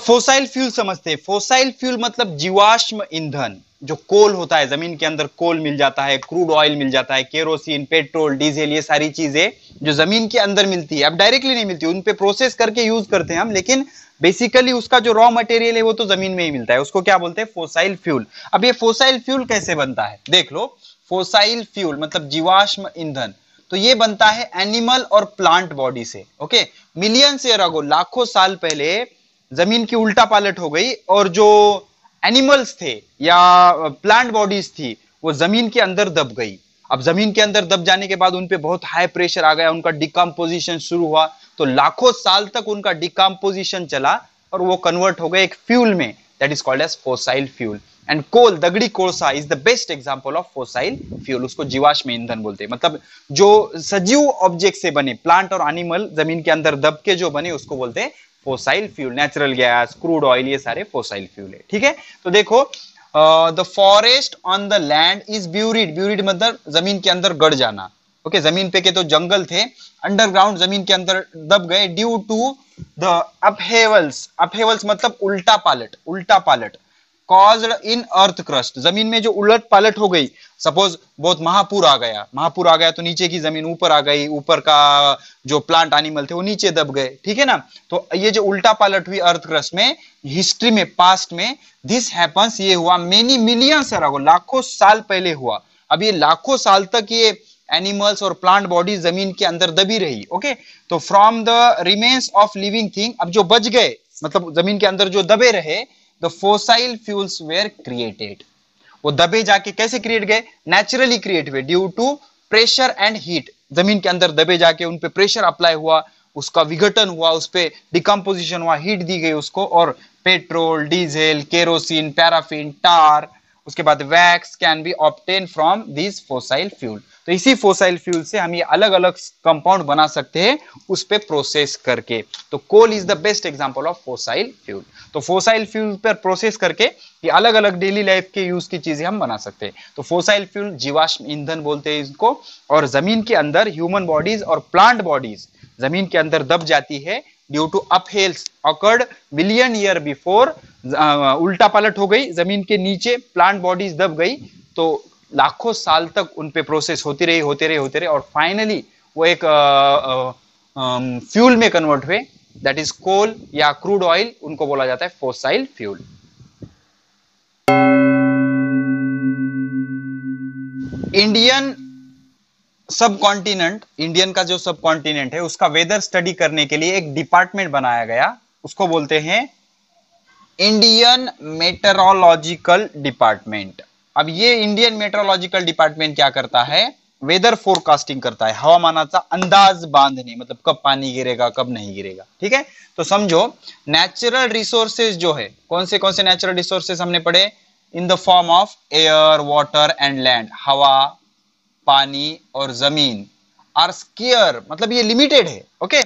[SPEAKER 1] फोसाइल फ्यूल समझते हैं फोसाइल फ्यूल मतलब जीवाश्म ईंधन जो कोल होता है जमीन के अंदर कोल मिल जाता है क्रूड ऑयल मिल जाता है केरोसिन पेट्रोल डीजल ये सारी चीजें जो जमीन के अंदर मिलती है अब डायरेक्टली नहीं मिलती उन पे प्रोसेस करके यूज करते हैं हम लेकिन बेसिकली उसका जो रॉ मटेरियल है वो तो जमीन में ही मिलता है उसको क्या बोलते हैं फोसाइल फ्यूल अब ये फोसाइल फ्यूल कैसे बनता है देख लो फोसाइल फ्यूल मतलब जीवाश्म ईंधन तो ये बनता है एनिमल और प्लांट बॉडी से ओके मिलियन से लाखों साल पहले जमीन की उल्टा पालट हो गई और जो एनिमल्स थे या प्लांट बॉडीज थी वो जमीन के अंदर दब गई अब जमीन के अंदर दब जाने के बाद उन पे बहुत हाई प्रेशर आ गया उनका डिकम्पोजिशन शुरू हुआ तो लाखों साल तक उनका डिकम्पोजिशन चला और वो कन्वर्ट हो गए एक फ्यूल में that is called as fossil fuel and coal दगड़ी कोलसा is the best example of fossil fuel उसको जीवाश्म ईंधन बोलते हैं मतलब जो सजीव ऑब्जेक्ट से बने प्लांट और एनिमल जमीन के अंदर दब के जो बने उसको बोलते हैं fossil fuel natural gas crude oil ये सारे फोसाइल फ्यूल है ठीक है तो देखो the forest on the land is buried buried मतलब जमीन के अंदर गड़ जाना ओके okay, जमीन पे के तो जंगल थे अंडरग्राउंड जमीन के अंदर दब गए due to the upheavals upheavals मतलब उल्टा पालट उल्टा पालट कॉज्ड इन अर्थ क्रस्ट जमीन में जो उलट पालट हो गई सपोज बहुत महापुर आ गया महापुर आ गया तो नीचे की जमीन ऊपर आ गई ऊपर का जो प्लांट एनिमल थे वो नीचे दब गए ठीक है ना तो ये जो उल्टा पालट हुई अर्थ क्रस्ट में हिस्ट्री में पास्ट में दिस हैपन्स ये हुआ मेनी मिलियन सर लाखों साल पहले हुआ अब ये लाखों साल तक ये एनिमल्स और प्लांट बॉडी जमीन के अंदर दबी रही ओके तो from the remains of living thing अब जो बच गए मतलब जमीन के अंदर जो दबे रहे the fossil fuels were created वो दबे जाके कैसे क्रिएट गए नेचुरली क्रिएट हुए due to pressure and heat जमीन के अंदर दबे जाके उन पे प्रेशर अप्लाई हुआ उसका विघटन हुआ उस पर डिकम्पोजिशन हुआ हीट दी गई उसको और petrol diesel kerosene paraffin tar उसके बाद wax can be obtain from this fossil fuel तो इसी फोसाइल फ्यूल से हम ये अलग अलग कंपाउंड बना सकते हैं उस पर प्रोसेस करके तो coal is the best example of fossil fuel तो फोसाइल फ्यूल पर प्रोसेस करके ये अलग अलग डेली लाइफ के यूज की चीजें हम बना सकते हैं तो फोसाइल फ्यूल जीवाश्म ईंधन बोलते हैं इसको और जमीन के अंदर ह्यूमन बॉडीज और प्लांट बॉडीज जमीन के अंदर दब जाती है due to upheavals occurred million year before उल्टा पलट हो गई जमीन के नीचे प्लांट बॉडीज दब गई तो लाखों साल तक उन पे प्रोसेस होती रही होते रहे होते रहे और फाइनली वो एक फ्यूल में कन्वर्ट हुए दैट इज कोल या क्रूड ऑयल उनको बोला जाता है fossil fuel Indian subcontinent Indian का जो सब कॉन्टिनेंट है उसका वेदर स्टडी करने के लिए एक डिपार्टमेंट बनाया गया उसको बोलते हैं इंडियन मेटरोलॉजिकल डिपार्टमेंट अब ये इंडियन मेट्रोलॉजिकल डिपार्टमेंट क्या करता है वेदर फोरकास्टिंग करता है हवामानाचा अंदाज बांधने मतलब कब पानी गिरेगा कब नहीं गिरेगा ठीक है तो समझो नेचुरल रिसोर्सेज जो है कौन से कौन से नेचुरल रिसोर्सेज हमने पढ़े in the form of air water and land हवा पानी और जमीन आर स्कियर मतलब ये लिमिटेड है okay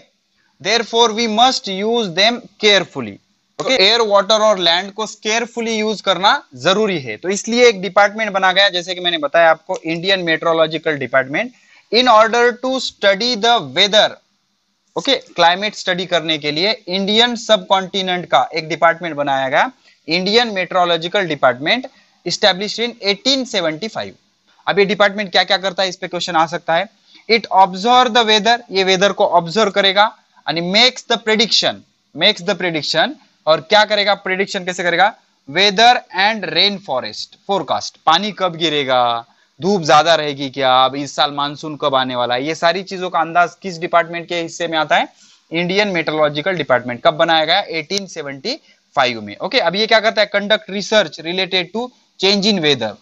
[SPEAKER 1] therefore we must use them carefully okay air water और लैंड को केयरफुली यूज करना जरूरी है तो इसलिए एक डिपार्टमेंट बना गया जैसे कि मैंने बताया आपको Indian meteorological department in order to study the weather okay climate study करने के लिए इंडियन सब कॉन्टिनेंट का एक डिपार्टमेंट बनाया गया Indian meteorological department establish in 1875 अब ये डिपार्टमेंट क्या क्या करता है इस पे क्वेश्चन आ सकता है इट ऑब्जर्व द वेदर ये वेदर को ऑब्जर्व करेगा makes the prediction makes the prediction और क्या करेगा प्रिडिक्शन कैसे करेगा weather and rain forest forecast पानी कब गिरेगा धूप ज्यादा रहेगी क्या अब इस साल मानसून कब आने वाला है ये सारी चीजों का अंदाज किस डिपार्टमेंट के हिस्से में आता है इंडियन मेट्रोलॉजिकल डिपार्टमेंट कब बनाया गया 1875 में ओके अब ये क्या करता है conduct research related to change in weather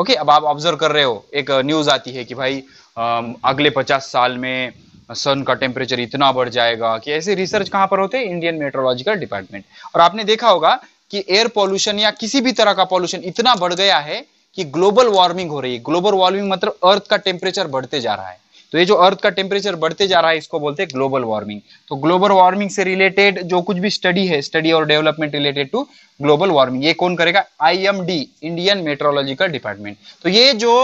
[SPEAKER 1] okay अब आप ऑब्जर्व कर रहे हो एक न्यूज uh, आती है कि भाई um, अगले पचास साल में सन का टेम्परेचर इतना बढ़ जाएगा कि ऐसे रिसर्च कहाँ पर होते हैं इंडियन मेट्रोलॉजिकल डिपार्टमेंट और आपने देखा होगा कि एयर पॉल्यूशन या किसी भी तरह का पॉल्यूशन इतना बढ़ गया है कि ग्लोबल वार्मिंग हो रही है ग्लोबल वार्मिंग मतलब अर्थ का टेम्परेचर बढ़ते जा रहा है तो ये जो अर्थ का टेम्परेचर बढ़ते जा रहा है इसको बोलते हैं ग्लोबल वार्मिंग तो ग्लोबल वार्मिंग से रिलेटेड जो कुछ भी स्टडी है स्टडी और development related to global warming ये कौन करेगा आईएमडी इंडियन मेट्रोलॉजिकल डिपार्टमेंट तो ये जो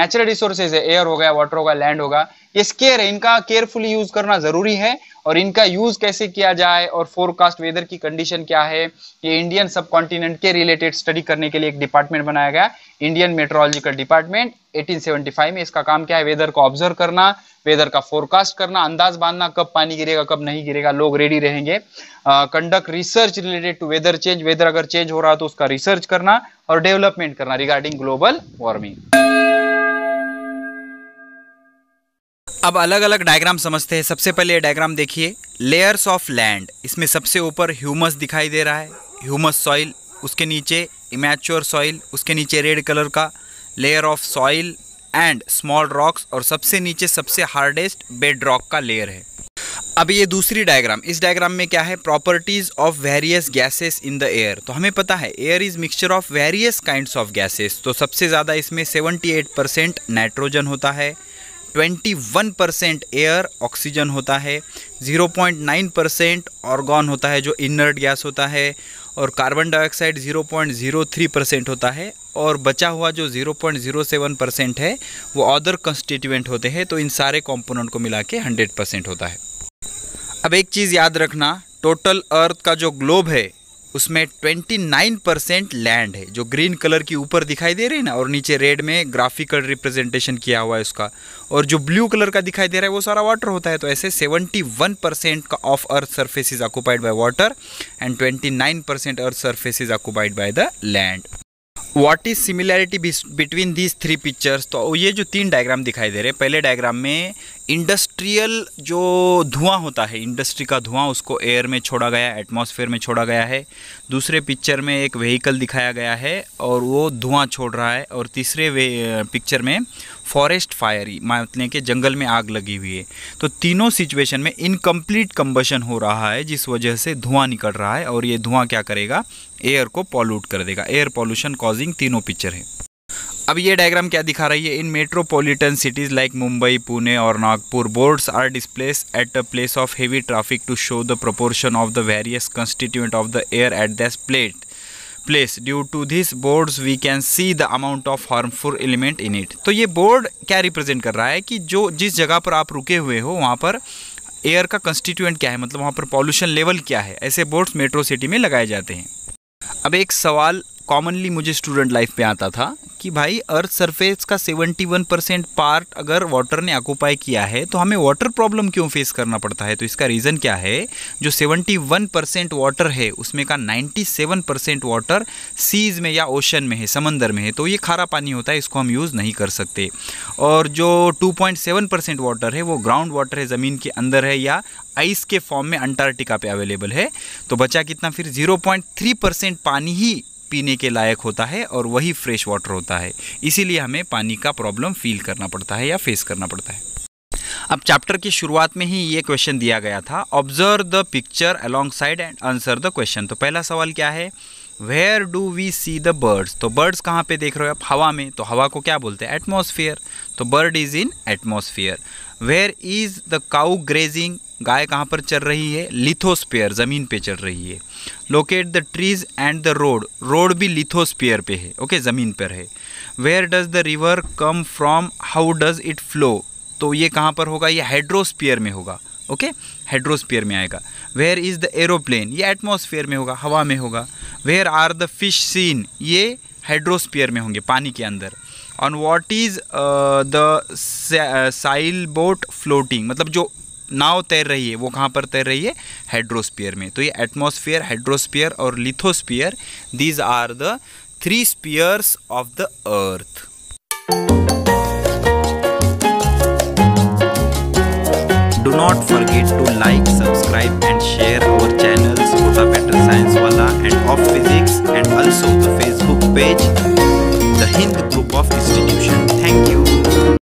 [SPEAKER 1] नेचुरल रिसोर्सेज है एयर हो गया वाटर होगा लैंड होगा ये स्केयर है इनका केयरफुली यूज करना जरूरी है और इनका यूज कैसे किया जाए और फोरकास्ट वेदर की कंडीशन क्या है ये इंडियन सब कॉन्टिनेंट के रिलेटेड स्टडी करने के लिए एक डिपार्टमेंट बनाया गया इंडियन मेट्रोलॉजिकल डिपार्टमेंट 1875 में इसका काम क्या है वेदर को ऑब्जर्व करना वेदर का फोरकास्ट करना अंदाज बांधना कब पानी गिरेगा कब नहीं गिरेगा लोग रेडी रहेंगे conduct research related to weather change weather अगर चेंज हो रहा है तो उसका रिसर्च करना और डेवलपमेंट करना रिगार्डिंग ग्लोबल वार्मिंग अब अलग अलग डायग्राम समझते हैं सबसे पहले ये डायग्राम देखिए लेयर्स ऑफ लैंड इसमें सबसे ऊपर ह्यूमस दिखाई दे रहा है ह्यूमस सॉइल उसके नीचे इमेच्योर सॉइल उसके नीचे रेड कलर का layer of soil and small rocks और सबसे नीचे सबसे हार्डेस्ट बेड रॉक का लेयर है अब ये दूसरी डायग्राम इस डायग्राम में क्या है properties of various gases in the air तो हमें पता है air is mixture of various kinds of gases तो सबसे ज़्यादा इसमें 78 परसेंट नाइट्रोजन होता है 21 परसेंट एयर ऑक्सीजन होता है 0.9 परसेंट ऑर्गॉन होता है जो इनर्ट गैस होता है और कार्बन डाइऑक्साइड 0.03 परसेंट होता है और बचा हुआ जो 0.07 परसेंट है वो अदर कंस्टिट्यूएंट होते हैं तो इन सारे कंपोनेंट को मिला के हंड्रेड परसेंट होता है अब एक चीज़ याद रखना टोटल अर्थ का जो ग्लोब है उसमें 29 परसेंट लैंड है जो ग्रीन कलर की ऊपर दिखाई दे रही है ना और नीचे रेड में ग्राफिकल रिप्रेजेंटेशन किया हुआ है उसका और जो ब्लू कलर का दिखाई दे रहा है वो सारा वाटर होता है तो ऐसे 71 परसेंट का of earth surface is occupied by water and 29 percent earth surface is occupied by the land what is similarity between these three pictures तो ये जो तीन डायग्राम दिखाई दे रहे हैं पहले डायग्राम में इंडस्ट्रियल जो धुआं होता है इंडस्ट्री का धुआं उसको एयर में छोड़ा गया एटमॉस्फेयर में छोड़ा गया है दूसरे पिक्चर में एक व्हीकल दिखाया गया है और वो धुआं छोड़ रहा है और तीसरे पिक्चर में फॉरेस्ट फायर मतलब के जंगल में आग लगी हुई है तो तीनों सिचुएशन में इनकम्प्लीट कम्बशन हो रहा है जिस वजह से धुआं निकल रहा है और ये धुआं क्या करेगा एयर को पॉल्यूट कर देगा एयर पॉल्यूशन कॉजिंग तीनों पिक्चर है अब ये डायग्राम क्या दिखा रही है in metropolitan cities like Mumbai Pune और Nagpur boards are displace at a place of heavy traffic to show the proportion of the various constituent of the air at this plate place due to this boards we can see the amount of harmful element in it तो ये board क्या represent कर रहा है कि जो जिस जगह पर आप रुके हुए हो वहाँ पर एयर का कंस्टिट्यूएंट क्या है मतलब वहाँ पर पॉल्यूशन लेवल क्या है ऐसे बोर्ड्स मेट्रो सिटी में लगाए जाते हैं अब एक सवाल कॉमनली मुझे स्टूडेंट लाइफ में आता था कि भाई अर्थ सरफेस का 71 परसेंट पार्ट अगर वाटर ने ऑक्यूपाई किया है तो हमें वाटर प्रॉब्लम क्यों फेस करना पड़ता है तो इसका रीज़न क्या है जो 71 परसेंट वाटर है उसमें का 97 परसेंट वाटर सीज में या ओशन में है समंदर में है तो ये खारा पानी होता है इसको हम यूज़ नहीं कर सकते और जो टू परसेंट वाटर है वो ग्राउंड वाटर है ज़मीन के अंदर है या आइस के फॉर्म में अंटार्कटिका पे अवेलेबल है तो बचा कितना फिर 0.3 परसेंट पानी ही पीने के लायक होता है और वही फ्रेश वाटर होता है इसीलिए हमें पानी का प्रॉब्लम फील करना पड़ता है या फेस करना पड़ता है अब चैप्टर की शुरुआत में ही ये क्वेश्चन दिया गया था observe the picture alongside and answer the question तो पहला सवाल क्या है where do we see the birds तो बर्ड्स कहाँ पे देख रहे हो आप हवा में तो हवा को क्या बोलते हैं एटमोसफियर तो bird is in atmosphere where is the cow grazing गाय कहाँ पर चल रही है लिथोस्पेयर ज़मीन पे चल रही है locate the trees and the road road भी लिथोस्पेयर पे है ओके ज़मीन पर है where does the river come from how does it flow तो ये कहाँ पर होगा ये हाइड्रोस्पियर में होगा ओके हाइड्रोस्पियर में आएगा वेयर इज़ द एरोप्लेन ये एटमोसफियर में होगा हवा में होगा where are the fish seen ये हाइड्रोस्पियर में होंगे पानी के अंदर on what is the sail boat floating मतलब जो नाव तैर रही है वो कहाँ पर तैर रही है हाइड्रोस्पियर में तो ये एटमोसफियर हाइड्रोस्पियर और lithosphere these are the three spheres of the earth Do not forget to like, subscribe and share our channels Kota Petal Science Wala and Of Physics and also the Facebook page The Hind Group of Institution. Thank you.